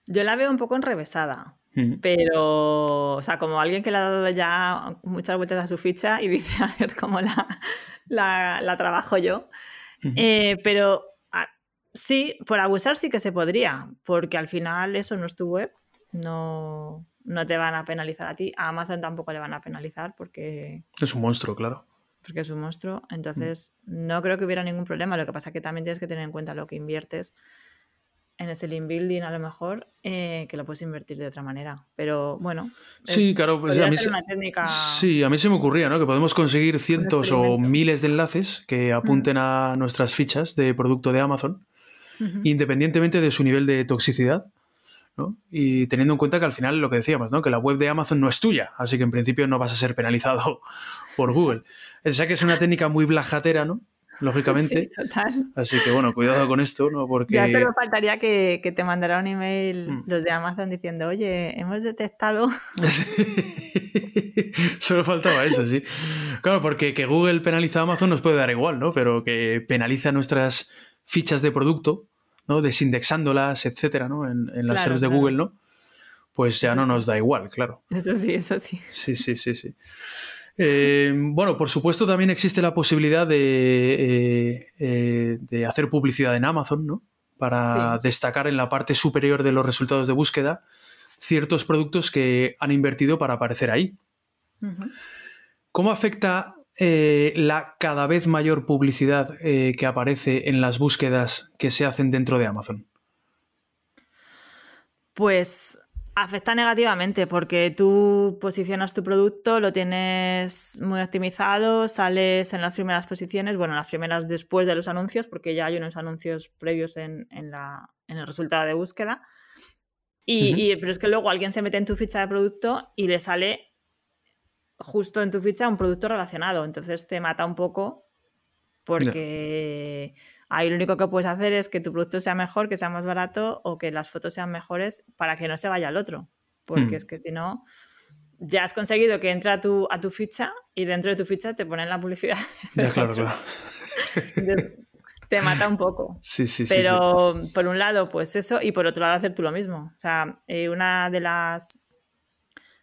Speaker 2: Yo la veo un poco enrevesada, Mm. Pero, o sea, como alguien que le ha dado ya muchas vueltas a su ficha y dice, a ver cómo la, trabajo yo. Eh, pero ah, sí, por abusar sí que se podría, porque al final eso no es tu web, no, no te van a penalizar a ti. A Amazon tampoco le van a penalizar porque...
Speaker 1: Es un monstruo, claro
Speaker 2: porque es un monstruo. Mm. Entonces, no creo que hubiera ningún problema. Lo que pasa es que también tienes que tener en cuenta lo que inviertes en ese link building a lo mejor eh, que lo puedes invertir de otra manera. Pero bueno. sí,
Speaker 1: claro, pues a mí, una técnica... sí, a mí se me ocurría ¿no? que podemos conseguir cientos o miles de enlaces que mm. apunten a nuestras fichas de producto de Amazon, independientemente de su nivel de toxicidad. ¿no? Y teniendo en cuenta que al final lo que decíamos, ¿no? que la web de Amazon no es tuya, así que en principio no vas a ser penalizado por Google. O sea que es una técnica muy blajatera, ¿no? lógicamente. Así que bueno, cuidado con esto, ¿no? Porque... Ya solo
Speaker 2: faltaría que, te mandara un email mm. los de Amazon diciendo, oye, hemos detectado...
Speaker 1: solo faltaba eso, sí. Claro, porque que Google penaliza a Amazon nos puede dar igual, ¿no? Pero que penaliza nuestras fichas de producto, ¿no? Desindexándolas, etcétera, ¿no? En, las claro, de Google, ¿no? Pues ya no nos da igual, claro. Eso sí, eso sí. Sí, sí, sí, sí. Eh, bueno, por supuesto también existe la posibilidad de, eh, eh, hacer publicidad en Amazon, ¿no? Para destacar en la parte superior de los resultados de búsqueda ciertos productos que han invertido para aparecer ahí. ¿Cómo afecta la cada vez mayor publicidad que aparece en las búsquedas que se hacen dentro de Amazon?
Speaker 2: Pues Afecta negativamente porque tú posicionas tu producto, lo tienes muy optimizado, sales en las primeras posiciones, bueno, las primeras después de los anuncios, porque ya hay unos anuncios previos en, el resultado de búsqueda. Y, pero es que luego alguien se mete en tu ficha de producto y le sale justo en tu ficha un producto relacionado. Entonces te mata un poco porque... Ahí lo único que puedes hacer es que tu producto sea mejor, que sea más barato o que las fotos sean mejores para que no se vaya al otro. Porque hmm. es que si no, ya has conseguido que entra a tu, a tu ficha y dentro de tu ficha te ponen la publicidad. claro, te mata un poco.
Speaker 1: Sí, sí, Pero
Speaker 2: sí, pero por un lado, pues eso, y por otro lado, hacer tú lo mismo. O sea, eh, una de las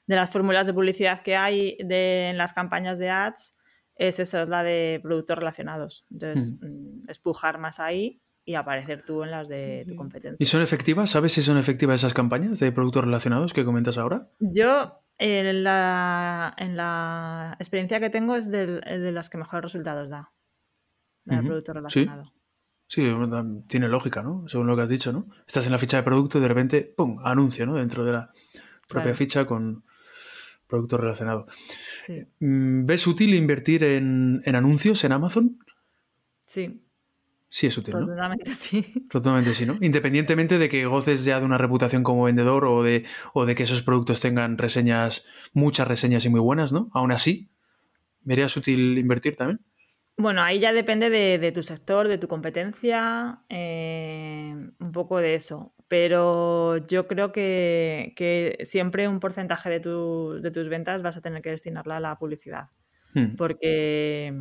Speaker 2: de las fórmulas de publicidad que hay en las campañas de ads es esa, es la de productos relacionados. Entonces, hmm. mm, Espujar más ahí y aparecer tú en las de tu competencia. ¿Y son
Speaker 1: efectivas? ¿Sabes si son efectivas esas campañas de productos relacionados que comentas ahora?
Speaker 2: Yo, eh, en la, experiencia que tengo, es eh, de, las que mejores resultados da. producto relacionado.
Speaker 1: ¿Sí? tiene lógica, ¿no? Según lo que has dicho, ¿no? Estás en la ficha de producto y de repente, ¡pum!, anuncio, ¿no? Dentro de la propia ficha con producto relacionado. Mm, ¿Ves útil invertir en anuncios en Amazon? Sí, Sí, es útil.
Speaker 2: sí.
Speaker 1: sí, ¿no? Independientemente de que goces ya de una reputación como vendedor o de, o de que esos productos tengan reseñas, muchas reseñas y muy buenas, ¿no? Aún así, ¿verías útil invertir también?
Speaker 2: Bueno, ahí ya depende de, tu sector, de tu competencia, eh, un poco de eso. Pero yo creo que, siempre un porcentaje de, tus ventas vas a tener que destinarla a la publicidad. Hmm. Porque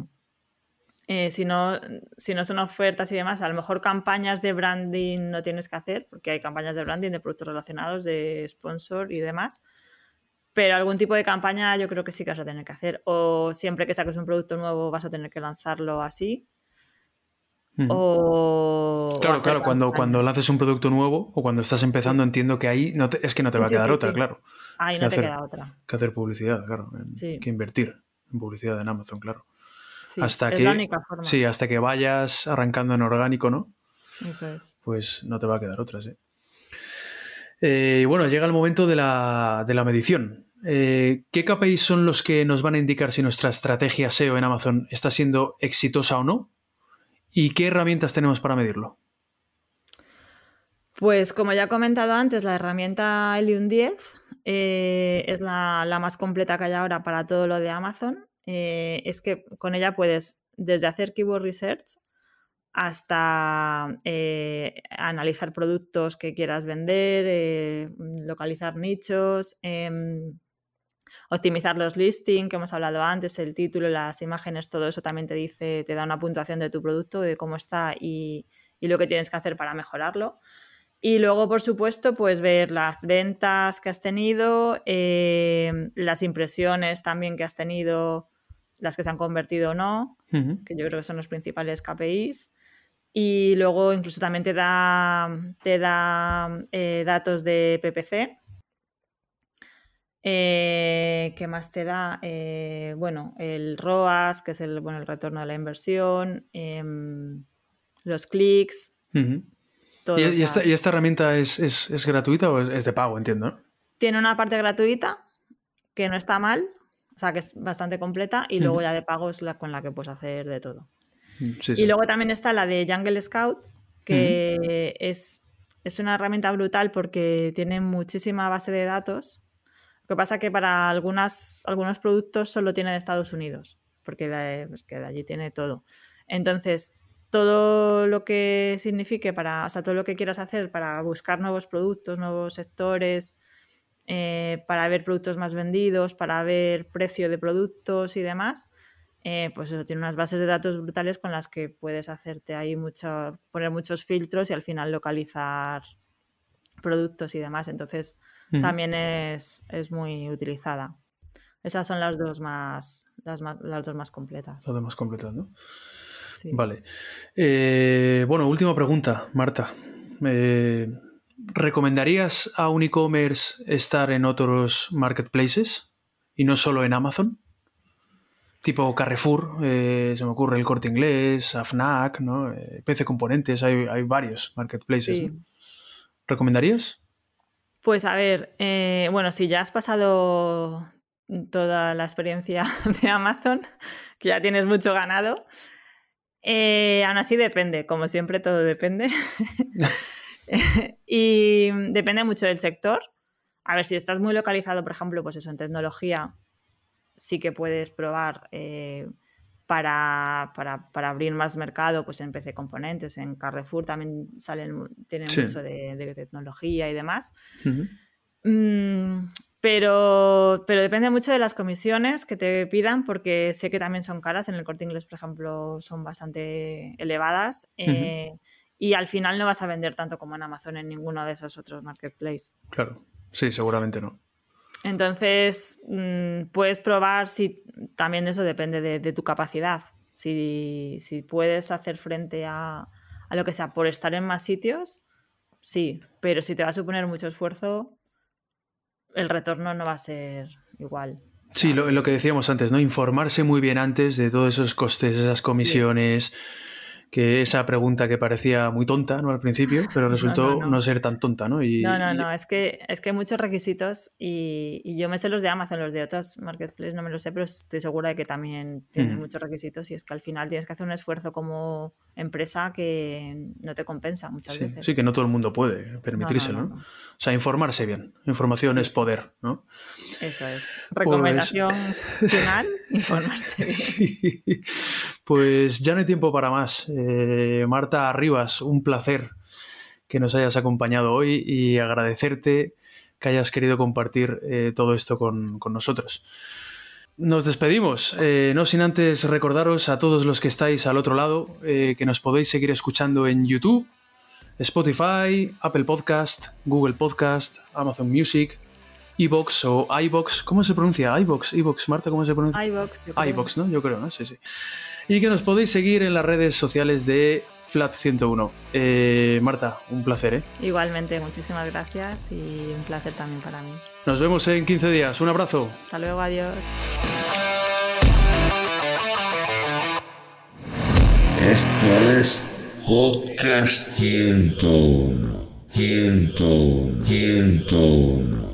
Speaker 2: eh, si, no, son ofertas y demás, a lo mejor campañas de branding no tienes que hacer, porque hay campañas de branding de productos relacionados, de sponsor y demás. Pero algún tipo de campaña yo creo que sí que vas a tener que hacer. O siempre que saques un producto nuevo vas a tener que lanzarlo así. Hmm. O... Claro, claro, cuando, cuando
Speaker 1: lances un producto nuevo o cuando estás empezando, entiendo que ahí no es que no te va a quedar otra, claro.
Speaker 2: Ahí no que te hacer, queda otra.
Speaker 1: Que hacer publicidad, claro. que invertir en publicidad en Amazon, claro
Speaker 2: hasta que, Sí,
Speaker 1: hasta que vayas arrancando en orgánico, ¿no? Eso es. Pues no te va a quedar otra ¿eh? bueno, llega el momento de la, de la medición. Eh, ¿Qué KPIs son los que nos van a indicar si nuestra estrategia SEO en Amazon está siendo exitosa o no? ¿Y qué herramientas tenemos para medirlo?
Speaker 2: Pues como ya he comentado antes, la herramienta Helium 10 eh, es la, la, más completa que hay ahora para todo lo de Amazon. Eh, es que con ella puedes desde hacer keyword research hasta eh, analizar productos que quieras vender, eh, localizar nichos, em, optimizar los listings que hemos hablado antes, el título, las imágenes, todo eso también te dice, te da una puntuación de tu producto, de cómo está y lo que tienes que hacer para mejorarlo. Y luego, por supuesto, pues ver las ventas que has tenido, eh, las impresiones también que has tenido, las que se han convertido o no, que yo creo que son los principales KPIs. Y luego incluso también te da, te da eh, datos de PPC. Eh, ¿Qué más te da? bueno, el ROAS, que es el, el retorno de la inversión, em, los clics.
Speaker 1: ¿Y, esta, herramienta es, gratuita o es, de pago, entiendo?
Speaker 2: Tiene una parte gratuita, que no está mal, o sea, que es bastante completa, y luego ya de pago es la con la que puedes hacer de todo. Mm, y luego también está la de Jungle Scout, que es, es una herramienta brutal porque tiene muchísima base de datos. Lo que pasa que para algunos productos solo tiene de Estados Unidos, porque de pues, allí tiene todo. Entonces, todo lo que signifique para, o sea, todo lo que quieras hacer para buscar nuevos productos, nuevos sectores, eh, para ver productos más vendidos, para ver precio de productos y demás, eh, pues eso tiene unas bases de datos brutales con las que puedes hacerte ahí mucho, poner muchos filtros y al final localizar productos y demás. Entonces mm. también es, es, muy utilizada. Esas son las dos más, las, las dos más completas.
Speaker 1: Las dos más completas, ¿no? Vale. Eh, bueno, última pregunta, Marta. Eh, ¿Recomendarías a un e-commerce estar en otros marketplaces y no solo en Amazon? Tipo Carrefour, eh, se me ocurre el corte inglés, AFNAC, PC Componentes, hay, varios marketplaces. ¿Recomendarías?
Speaker 2: Pues a ver, bueno, si ya has pasado toda la experiencia de Amazon, que ya tienes mucho ganado, eh, aún así depende, como siempre todo depende. y depende mucho del sector. A ver, si estás muy localizado, por ejemplo, pues eso, en tecnología, sí que puedes probar eh, para, para, abrir más mercado, pues en PC Componentes, en Carrefour también salen, tienen mucho de, tecnología y demás. Pero, depende mucho de las comisiones que te pidan, porque sé que también son caras. En el corte inglés, por ejemplo, son bastante elevadas. Eh, y al final no vas a vender tanto como en Amazon en ninguno de esos otros marketplaces.
Speaker 1: Claro, sí, seguramente no.
Speaker 2: Entonces, mm, puedes probar si también eso depende de, tu capacidad. Si, puedes hacer frente a, a lo que sea por estar en más sitios, sí, pero si te va a suponer mucho esfuerzo, el retorno no va a ser igual.
Speaker 1: Sí, lo, que decíamos antes, ¿no? Informarse muy bien antes de todos esos costes, esas comisiones que esa pregunta que parecía muy tonta ¿no? al principio, pero resultó no, ser tan tonta, ¿no? Y, no, no, no,
Speaker 2: es que, es que hay muchos requisitos y, yo me sé los de Amazon, los de otros marketplaces no me lo sé, pero estoy segura de que también tienen muchos requisitos y es que al final tienes que hacer un esfuerzo como empresa que no te compensa muchas veces. Sí,
Speaker 1: que no todo el mundo puede permitírselo, ¿no? O sea, informarse bien, información es poder, ¿no?
Speaker 2: Eso es. Pues Recomendación final, informarse bien.
Speaker 1: Pues ya no hay tiempo para más. Eh, Marta arribas, un placer que nos hayas acompañado hoy y agradecerte que hayas querido compartir eh, todo esto con, nosotros. Nos despedimos, eh, no sin antes recordaros a todos los que estáis al otro lado que nos podéis seguir escuchando en YouTube, Spotify, Apple Podcast, Google Podcast, Amazon Music, iBox o iBox, ¿cómo se pronuncia? iBox, iBox, Marta, ¿cómo se pronuncia? iBox. iBox, ¿no? Yo creo, ¿no? Sí, sí y que nos podéis seguir en las redes sociales de Flat 101. Eh, Marta, un placer. ¿eh?
Speaker 2: Igualmente, muchísimas gracias y un placer también para mí.
Speaker 1: Nos vemos en 15 días. Un abrazo.
Speaker 2: Hasta luego, adiós. Esto es Podcast
Speaker 1: 101. 101. 101.